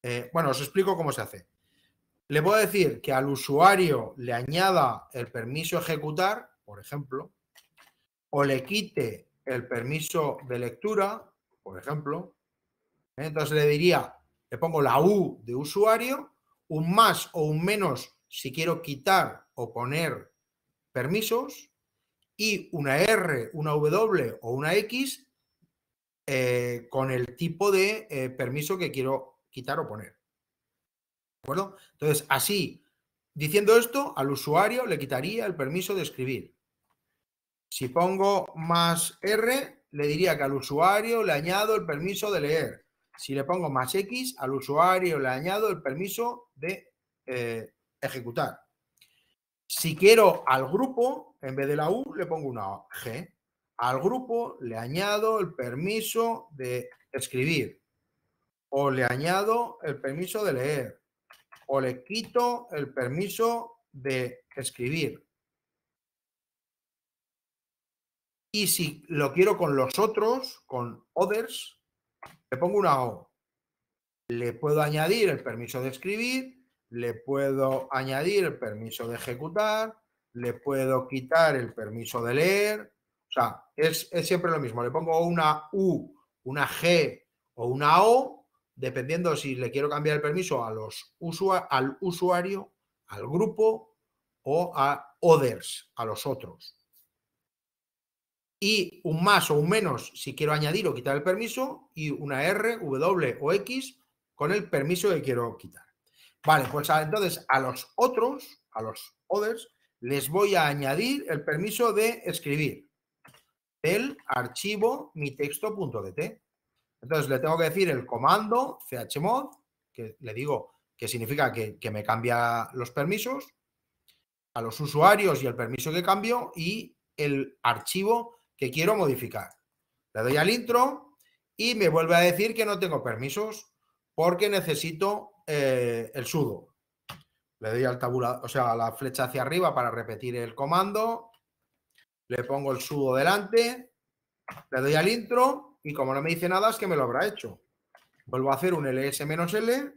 Eh, bueno, os explico cómo se hace. Le voy a decir que al usuario le añada el permiso ejecutar por ejemplo, o le quite el permiso de lectura, por ejemplo. ¿eh? Entonces le diría, le pongo la U de usuario, un más o un menos si quiero quitar o poner permisos, y una R, una W o una X eh, con el tipo de eh, permiso que quiero quitar o poner. ¿De acuerdo? Entonces, así Diciendo esto, al usuario le quitaría el permiso de escribir. Si pongo más R, le diría que al usuario le añado el permiso de leer. Si le pongo más X, al usuario le añado el permiso de eh, ejecutar. Si quiero al grupo, en vez de la U, le pongo una G. Al grupo le añado el permiso de escribir o le añado el permiso de leer o le quito el permiso de escribir. Y si lo quiero con los otros, con others, le pongo una O. Le puedo añadir el permiso de escribir, le puedo añadir el permiso de ejecutar, le puedo quitar el permiso de leer. O sea, es, es siempre lo mismo. Le pongo una U, una G o una O dependiendo si le quiero cambiar el permiso a los al usuario, al grupo o a others, a los otros. Y un más o un menos si quiero añadir o quitar el permiso y una R, W o X con el permiso que quiero quitar. Vale, pues entonces a los otros, a los others, les voy a añadir el permiso de escribir el archivo mi texto.dt. Entonces le tengo que decir el comando chmod, que le digo que significa que, me cambia los permisos, a los usuarios y el permiso que cambio y el archivo que quiero modificar. Le doy al intro y me vuelve a decir que no tengo permisos porque necesito eh, el sudo. Le doy al tabula, o sea, la flecha hacia arriba para repetir el comando. Le pongo el sudo delante. Le doy al intro y como no me dice nada, es que me lo habrá hecho. Vuelvo a hacer un ls-l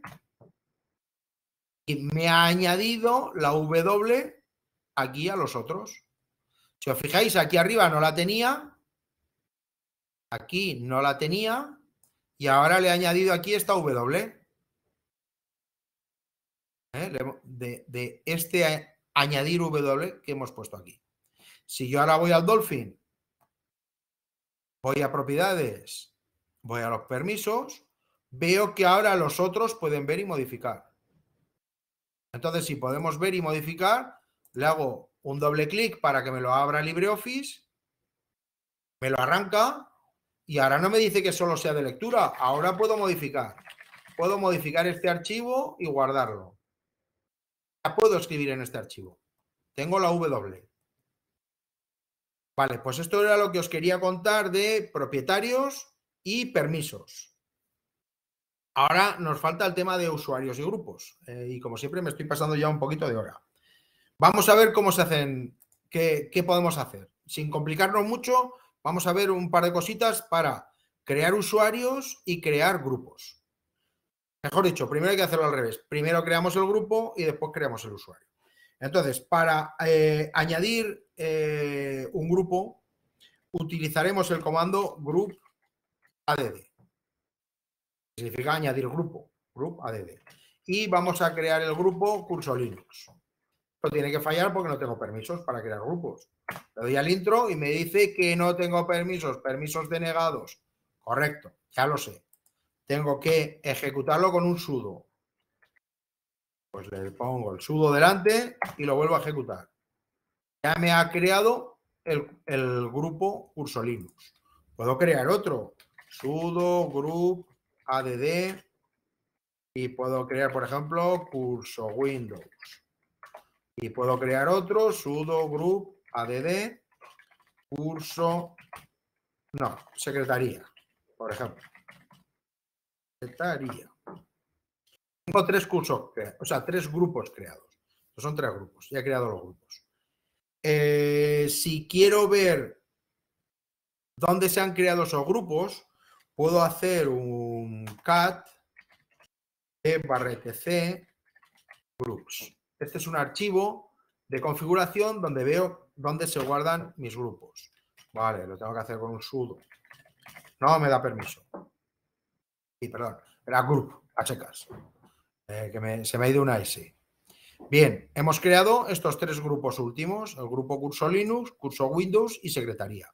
y me ha añadido la w aquí a los otros. Si os fijáis, aquí arriba no la tenía, aquí no la tenía, y ahora le he añadido aquí esta w. ¿Eh? De, de este añadir w que hemos puesto aquí. Si yo ahora voy al Dolphin Voy a propiedades, voy a los permisos, veo que ahora los otros pueden ver y modificar. Entonces, si podemos ver y modificar, le hago un doble clic para que me lo abra LibreOffice, me lo arranca y ahora no me dice que solo sea de lectura, ahora puedo modificar. Puedo modificar este archivo y guardarlo. Ya puedo escribir en este archivo. Tengo la W. Vale, pues esto era lo que os quería contar de propietarios y permisos. Ahora nos falta el tema de usuarios y grupos. Eh, y como siempre me estoy pasando ya un poquito de hora. Vamos a ver cómo se hacen, qué, qué podemos hacer. Sin complicarnos mucho, vamos a ver un par de cositas para crear usuarios y crear grupos. Mejor dicho, primero hay que hacerlo al revés. Primero creamos el grupo y después creamos el usuario. Entonces, para eh, añadir eh, un grupo, utilizaremos el comando group add, significa añadir grupo, group add. Y vamos a crear el grupo curso Linux. Esto tiene que fallar porque no tengo permisos para crear grupos. Le doy al intro y me dice que no tengo permisos, permisos denegados. Correcto, ya lo sé. Tengo que ejecutarlo con un sudo pues le pongo el sudo delante y lo vuelvo a ejecutar. Ya me ha creado el, grupo curso Linux. Puedo crear otro. Sudo group add y puedo crear, por ejemplo, curso Windows. Y puedo crear otro, sudo group add curso, no, secretaría, por ejemplo. Secretaría. Tengo tres cursos, o sea, tres grupos creados. son tres grupos, ya he creado los grupos. Eh, si quiero ver dónde se han creado esos grupos, puedo hacer un cat barretec groups. Este es un archivo de configuración donde veo dónde se guardan mis grupos. Vale, lo tengo que hacer con un sudo. No me da permiso. Y perdón, era group, a checas. Eh, que se me ha ido una S. Bien, hemos creado estos tres grupos últimos, el grupo curso Linux, curso Windows y secretaría.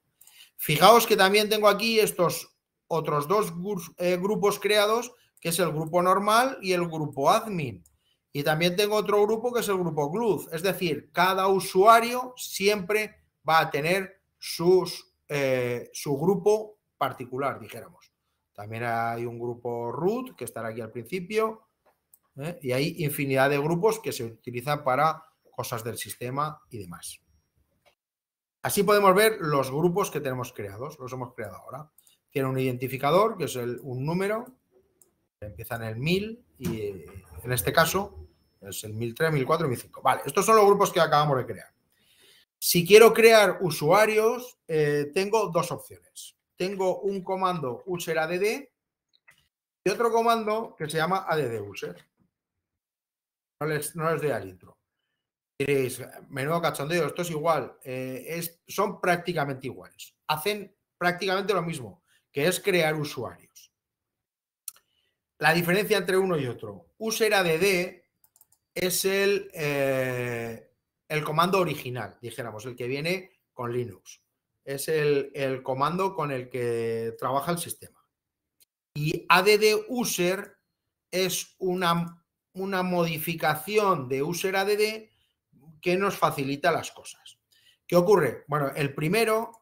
Fijaos que también tengo aquí estos otros dos eh, grupos creados, que es el grupo normal y el grupo admin. Y también tengo otro grupo que es el grupo GLUD. Es decir, cada usuario siempre va a tener sus, eh, su grupo particular, dijéramos. También hay un grupo root que estará aquí al principio, ¿eh? y hay infinidad de grupos que se utilizan para cosas del sistema y demás. Así podemos ver los grupos que tenemos creados, los hemos creado ahora. Tiene un identificador, que es un número, que empieza en el 1000 y en este caso es el 1003, 1004, 1005. Vale, estos son los grupos que acabamos de crear. Si quiero crear usuarios, eh, tengo dos opciones. Tengo un comando user add y otro comando que se llama add user no les, no doy al intro. Diréis, eh, menudo cachondeo, esto es igual, eh, es, son prácticamente iguales. Hacen prácticamente lo mismo, que es crear usuarios. La diferencia entre uno y otro. UserADD es el, eh, el comando original, dijéramos, el que viene con Linux. Es el, el comando con el que trabaja el sistema. Y ADDUser es una una modificación de user ADD que nos facilita las cosas. ¿Qué ocurre? Bueno, el primero,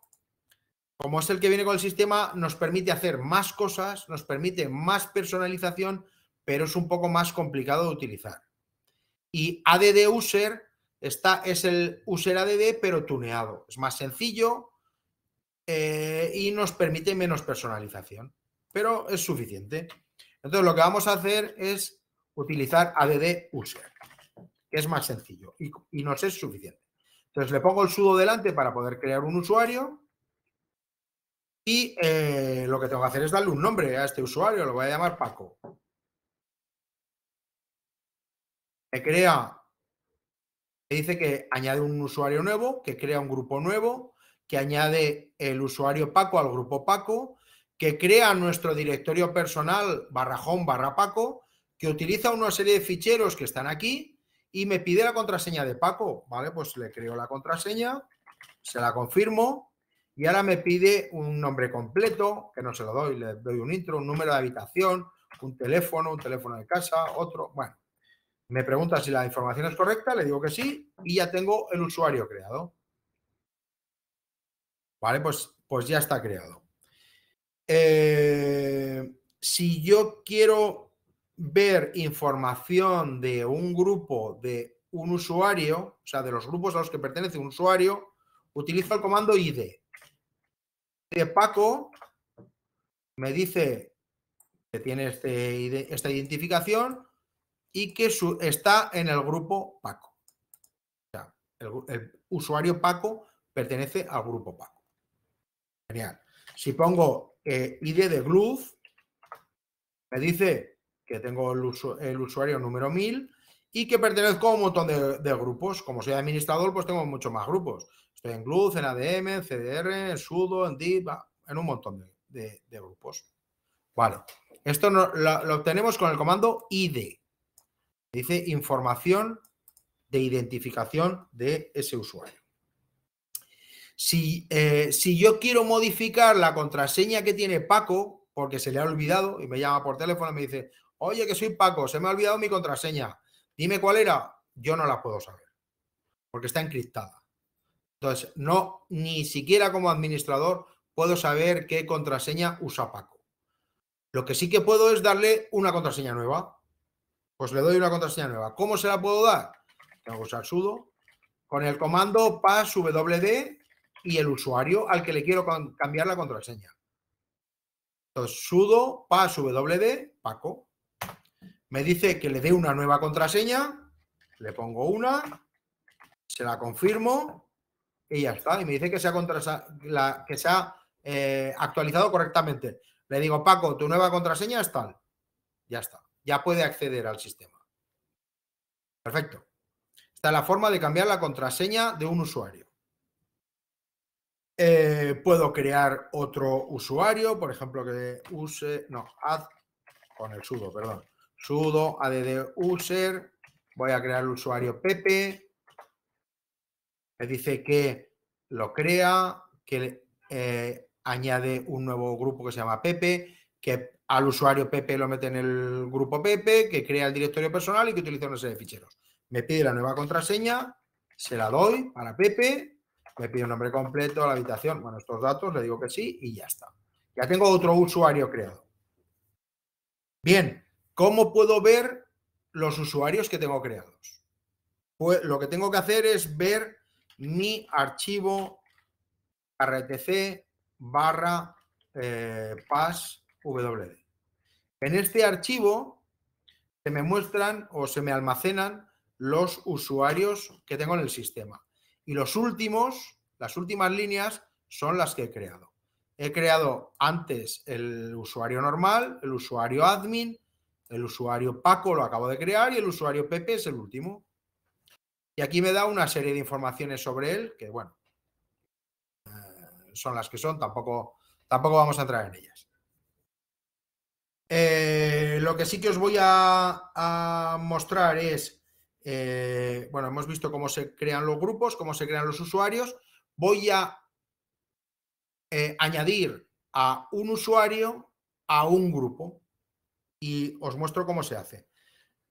como es el que viene con el sistema, nos permite hacer más cosas, nos permite más personalización, pero es un poco más complicado de utilizar. Y ADD User está, es el User ADD, pero tuneado. Es más sencillo eh, y nos permite menos personalización, pero es suficiente. Entonces, lo que vamos a hacer es utilizar ADD user, que es más sencillo y, y nos es suficiente. Entonces le pongo el sudo delante para poder crear un usuario y eh, lo que tengo que hacer es darle un nombre a este usuario, lo voy a llamar Paco. Me crea, me dice que añade un usuario nuevo, que crea un grupo nuevo, que añade el usuario Paco al grupo Paco, que crea nuestro directorio personal barrajón barra Paco, que utiliza una serie de ficheros que están aquí y me pide la contraseña de Paco, ¿vale? Pues le creo la contraseña, se la confirmo y ahora me pide un nombre completo, que no se lo doy, le doy un intro, un número de habitación, un teléfono, un teléfono de casa, otro, bueno. Me pregunta si la información es correcta, le digo que sí y ya tengo el usuario creado. Vale, pues, pues ya está creado. Eh, si yo quiero ver información de un grupo de un usuario, o sea, de los grupos a los que pertenece un usuario, utilizo el comando id. De Paco me dice que tiene este, esta identificación y que está en el grupo Paco. O sea, el, usuario Paco pertenece al grupo Paco. Genial. Si pongo eh, ID de Glue, me dice que tengo el, usuario número 1000 y que pertenezco a un montón de, grupos. Como soy administrador, pues tengo muchos más grupos. Estoy en GLUZ, en ADM, en CDR, en Sudo, en DIP, ah, en un montón de, grupos. Vale. Esto lo, obtenemos con el comando ID. Dice información de identificación de ese usuario. Si, eh, si yo quiero modificar la contraseña que tiene Paco, porque se le ha olvidado y me llama por teléfono y me dice, Oye, que soy Paco, se me ha olvidado mi contraseña. Dime cuál era. Yo no la puedo saber, porque está encriptada. Entonces, no, ni siquiera como administrador puedo saber qué contraseña usa Paco. Lo que sí que puedo es darle una contraseña nueva. Pues le doy una contraseña nueva. ¿Cómo se la puedo dar? Tengo que usar sudo con el comando passwd y el usuario al que le quiero cambiar la contraseña. Entonces, sudo passwd, Paco. Me dice que le dé una nueva contraseña, le pongo una, se la confirmo y ya está. Y me dice que se ha, que eh, actualizado correctamente. Le digo, Paco, tu nueva contraseña es tal. Ya está. Ya puede acceder al sistema. Perfecto. Esta es la forma de cambiar la contraseña de un usuario. Eh, puedo crear otro usuario, por ejemplo, que use, no, add con el sudo, perdón sudo add user, voy a crear el usuario Pepe, me dice que lo crea, que eh, añade un nuevo grupo que se llama Pepe, que al usuario Pepe lo mete en el grupo Pepe, que crea el directorio personal y que utiliza una serie de ficheros. Me pide la nueva contraseña, se la doy para Pepe, me pide un nombre completo, la habitación, bueno, estos datos, le digo que sí y ya está. Ya tengo otro usuario creado. Bien, ¿Cómo puedo ver los usuarios que tengo creados? Pues lo que tengo que hacer es ver mi archivo rtc barra wd. Eh, en este archivo se me muestran o se me almacenan los usuarios que tengo en el sistema. Y los últimos, las últimas líneas son las que he creado. He creado antes el usuario normal, el usuario admin, el usuario Paco lo acabo de crear y el usuario Pepe es el último. Y aquí me da una serie de informaciones sobre él que, bueno, eh, son las que son, tampoco, tampoco vamos a entrar en ellas. Eh, lo que sí que os voy a, mostrar es, eh, bueno, hemos visto cómo se crean los grupos, cómo se crean los usuarios. Voy a añadir a un usuario a un grupo y os muestro cómo se hace.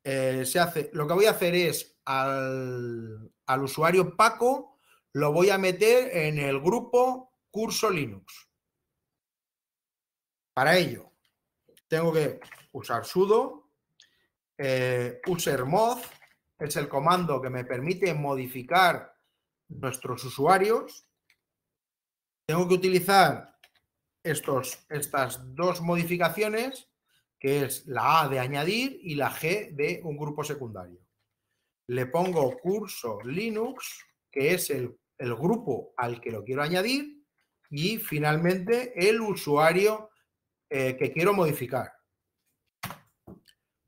Eh, se hace, lo que voy a hacer es al, usuario Paco lo voy a meter en el grupo curso Linux. Para ello, tengo que usar sudo, eh, usermod, es el comando que me permite modificar nuestros usuarios. Tengo que utilizar estos, estas dos modificaciones que es la A de añadir y la G de un grupo secundario. Le pongo curso Linux, que es el, grupo al que lo quiero añadir, y finalmente el usuario eh, que quiero modificar.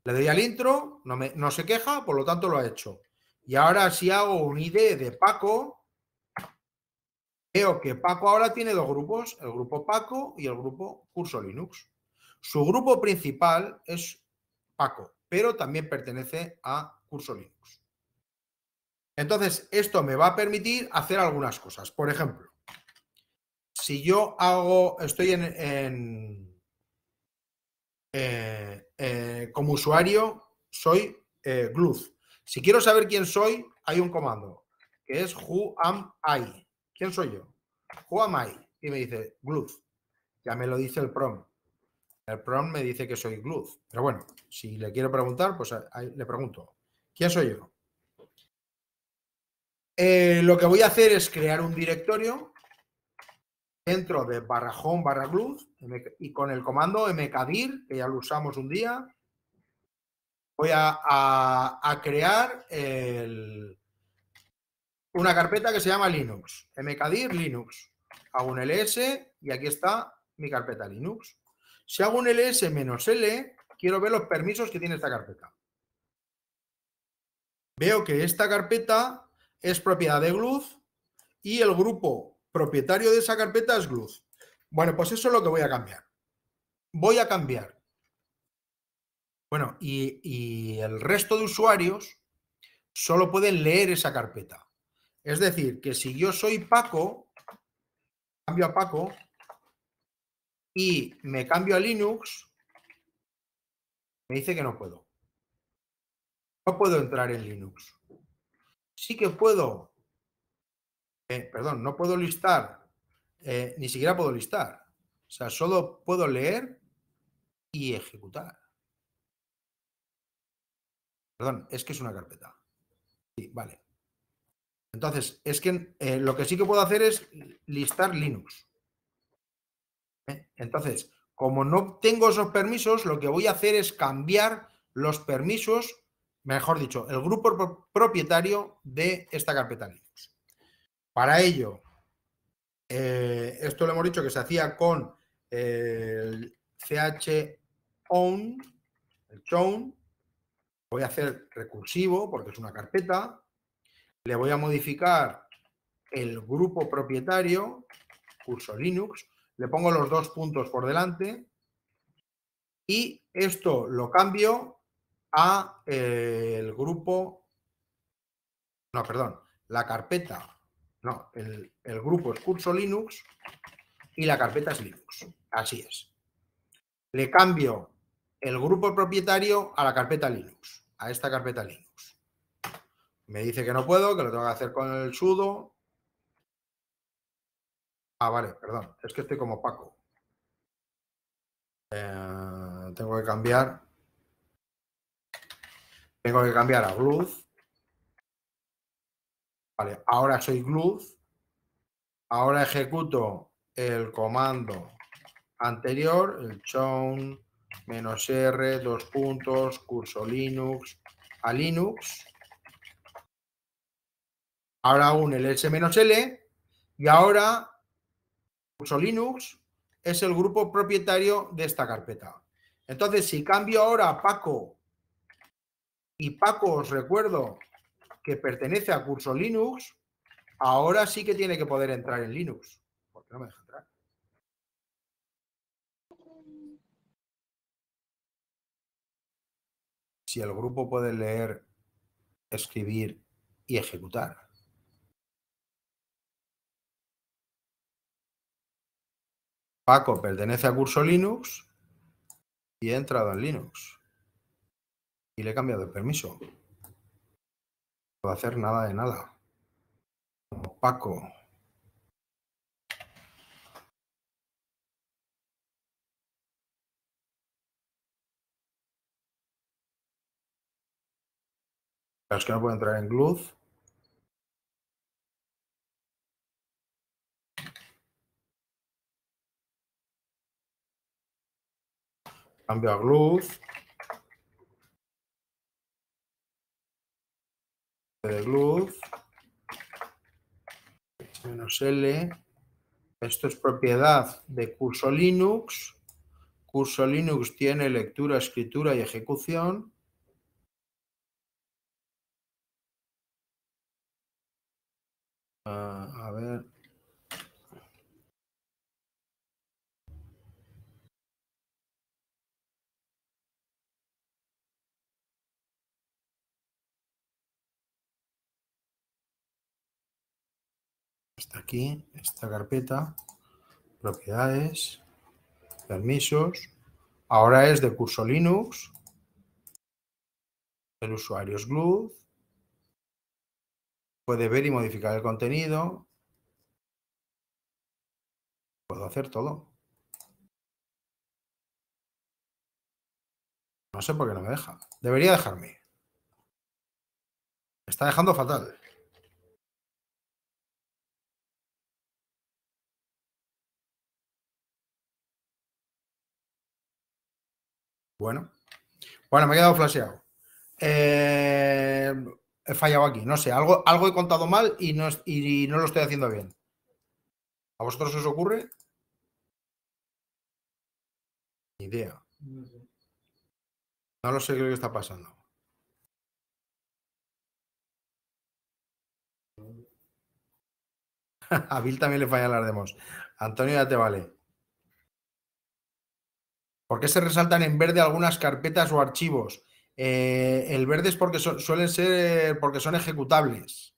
Le doy al intro, no, no se queja, por lo tanto lo ha hecho. Y ahora si hago un ID de Paco, veo que Paco ahora tiene dos grupos, el grupo Paco y el grupo Curso Linux. Su grupo principal es Paco, pero también pertenece a Curso Linux. Entonces, esto me va a permitir hacer algunas cosas. Por ejemplo, si yo hago, estoy en, eh, eh, como usuario, soy eh, Si quiero saber quién soy, hay un comando que es who am I. ¿Quién soy yo? Who am I? Y me dice Gluz. Ya me lo dice el prompt el prompt me dice que soy Gluz. Pero bueno, si le quiero preguntar, pues le pregunto, ¿quién soy yo? Eh, lo que voy a hacer es crear un directorio dentro de home barra Gluz y con el comando mkdir, que ya lo usamos un día, voy a, crear una carpeta que se llama Linux, mkdir Linux. Hago un ls y aquí está mi carpeta Linux. Si hago un ls-l, quiero ver los permisos que tiene esta carpeta. Veo que esta carpeta es propiedad de GLUZ y el grupo propietario de esa carpeta es GLUZ. Bueno, pues eso es lo que voy a cambiar. Voy a cambiar. Bueno, y, y el resto de usuarios solo pueden leer esa carpeta. Es decir, que si yo soy Paco, cambio a Paco, y me cambio a Linux, me dice que no puedo. No puedo entrar en Linux. Sí que puedo, eh, perdón, no puedo listar, eh, ni siquiera puedo listar. O sea, solo puedo leer y ejecutar. Perdón, es que es una carpeta. Sí, vale. Entonces, es que eh, lo que sí que puedo hacer es listar Linux. ¿eh? Entonces, como no tengo esos permisos, lo que voy a hacer es cambiar los permisos, mejor dicho, el grupo propietario de esta carpeta Linux. Para ello, eh, esto lo hemos dicho que se hacía con el ch el chown, voy a hacer recursivo porque es una carpeta, le voy a modificar el grupo propietario, curso Linux, le pongo los dos puntos por delante y esto lo cambio a eh, el grupo, no, perdón, la carpeta, no, el, el grupo es curso Linux y la carpeta es Linux, así es. Le cambio el grupo propietario a la carpeta Linux, a esta carpeta Linux. Me dice que no puedo, que lo tengo que hacer con el sudo, Ah, vale, perdón. Es que estoy como Paco. Eh, tengo que cambiar. Tengo que cambiar a Gluz. Vale, ahora soy Gluz. Ahora ejecuto el comando anterior, el chown menos r, dos puntos, curso Linux a Linux. Ahora un el s menos l y ahora Curso Linux es el grupo propietario de esta carpeta. Entonces, si cambio ahora a Paco, y Paco os recuerdo que pertenece a Curso Linux, ahora sí que tiene que poder entrar en Linux. ¿Por qué no me deja entrar? Si el grupo puede leer, escribir y ejecutar. Paco pertenece a Curso Linux y he entrado en Linux. Y le he cambiado el permiso. No puedo hacer nada de nada. Como Paco. Es que no puedo entrar en Gluz. Cambio a luz luz Menos L. Esto es propiedad de Curso Linux. Curso Linux tiene lectura, escritura y ejecución. Ah, a ver, aquí esta carpeta, propiedades, permisos. Ahora es de curso Linux. El usuario es Glue. Puede ver y modificar el contenido. Puedo hacer todo. No sé por qué no me deja. Debería dejarme. Me está dejando fatal. Bueno, bueno, me he quedado flasheado. Eh, he fallado aquí, no sé, algo, algo he contado mal y no, y no lo estoy haciendo bien. ¿A vosotros os ocurre? Ni idea. No lo sé lo que está pasando. A Bill también le falla las demos. Antonio, ya te vale. ¿Por qué se resaltan en verde algunas carpetas o archivos? Eh, el verde es porque suelen ser porque son ejecutables,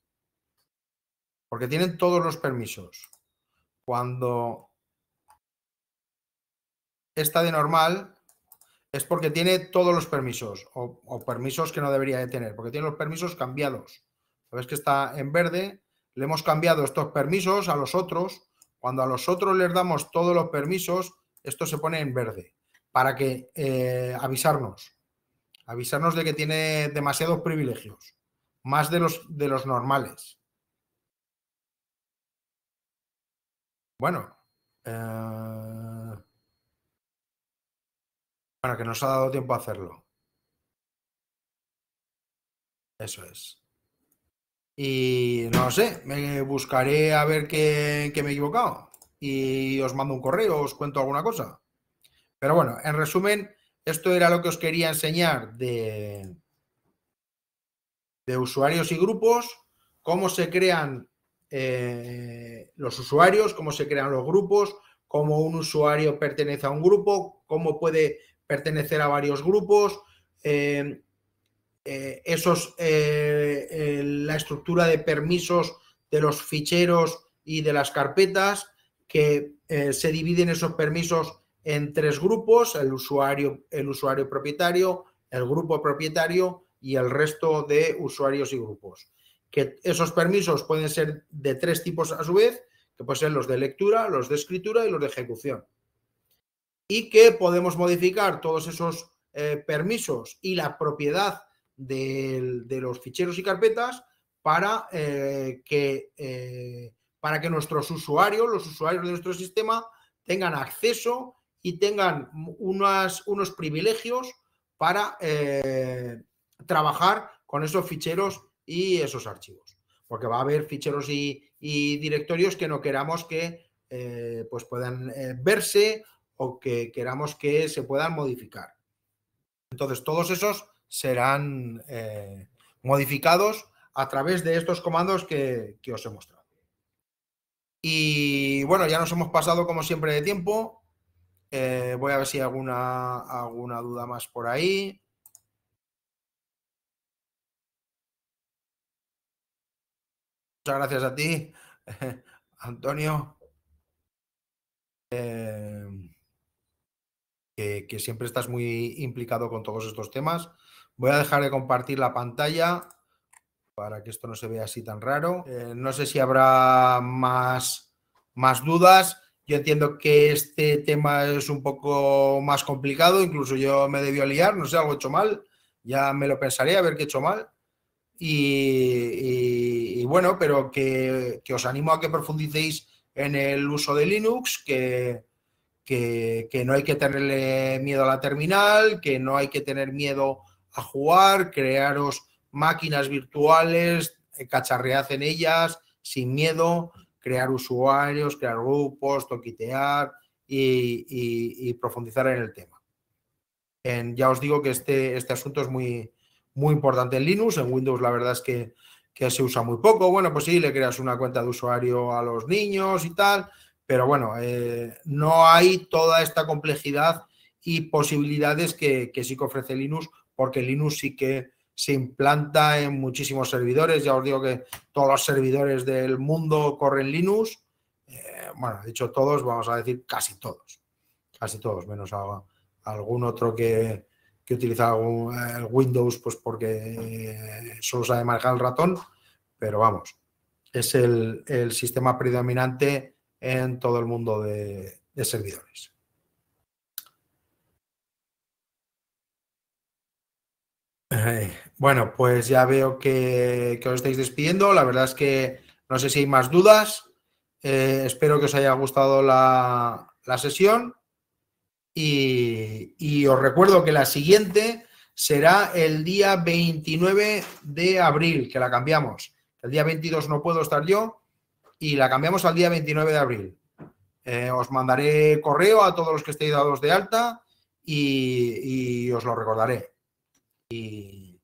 porque tienen todos los permisos. Cuando está de normal es porque tiene todos los permisos o, permisos que no debería de tener, porque tiene los permisos cambiados. Sabes que está en verde, le hemos cambiado estos permisos a los otros. Cuando a los otros les damos todos los permisos, esto se pone en verde para que eh, avisarnos, avisarnos de que tiene demasiados privilegios, más de los, de los normales. Bueno, para eh, que nos ha dado tiempo a hacerlo. Eso es. Y no sé, me buscaré a ver qué me he equivocado. Y os mando un correo, os cuento alguna cosa. Pero bueno, en resumen, esto era lo que os quería enseñar de, de usuarios y grupos, cómo se crean eh, los usuarios, cómo se crean los grupos, cómo un usuario pertenece a un grupo, cómo puede pertenecer a varios grupos, eh, eh, esos, la estructura de permisos de los ficheros y de las carpetas, que se dividen esos permisos en tres grupos, el usuario, el usuario propietario, el grupo propietario y el resto de usuarios y grupos. Que esos permisos pueden ser de tres tipos a su vez, que pueden ser los de lectura, los de escritura y los de ejecución. Y que podemos modificar todos esos eh, permisos y la propiedad de, los ficheros y carpetas para, eh, que, eh, para que nuestros usuarios, los usuarios de nuestro sistema, tengan acceso y tengan unos privilegios para eh, trabajar con esos ficheros y esos archivos. Porque va a haber ficheros y, directorios que no queramos que eh, pues puedan eh, verse o que queramos que se puedan modificar. Entonces, todos esos serán modificados a través de estos comandos que, que os he mostrado. Y bueno, ya nos hemos pasado como siempre de tiempo. Eh, voy a ver si hay alguna, alguna duda más por ahí. Muchas gracias a ti, Antonio, eh, que, siempre estás muy implicado con todos estos temas. Voy a dejar de compartir la pantalla para que esto no se vea así tan raro. Eh, no sé si habrá más, más dudas. Yo entiendo que este tema es un poco más complicado, incluso yo me debió liar, no sé, algo hecho mal, ya me lo pensaré a ver qué he hecho mal. Y, bueno, pero que, os animo a que profundicéis en el uso de Linux, que, que, que no hay que tenerle miedo a la terminal, que no hay que tener miedo a jugar, crearos máquinas virtuales, cacharread en ellas sin miedo crear usuarios, crear grupos, toquitear y, profundizar en el tema. ya os digo que este, este, asunto es muy, muy importante en Linux, en Windows la verdad es que, se usa muy poco. Bueno, pues sí, le creas una cuenta de usuario a los niños y tal, pero bueno, eh, no hay toda esta complejidad y posibilidades que, sí que ofrece Linux, porque Linux sí que se implanta en muchísimos servidores. Ya os digo que todos los servidores del mundo corren Linux. Eh, bueno, dicho todos, vamos a decir casi todos. Casi todos, menos algún otro que, que utiliza eh, el Windows pues porque eh, solo sabe manejar el ratón. Pero vamos, es el, sistema predominante en todo el mundo de servidores. Bueno, pues ya veo que, os estáis despidiendo. La verdad es que no sé si hay más dudas. Eh, espero que os haya gustado la, sesión. Y, os recuerdo que la siguiente será el día 29 de abril, que la cambiamos. El día 22 no puedo estar yo y la cambiamos al día 29 de abril. Eh, os mandaré correo a todos los que estéis dados de alta y os lo recordaré. Y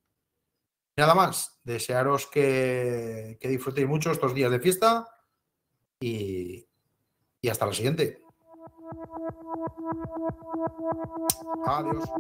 nada más, desearos que, disfrutéis mucho estos días de fiesta y, y hasta la siguiente. Adiós.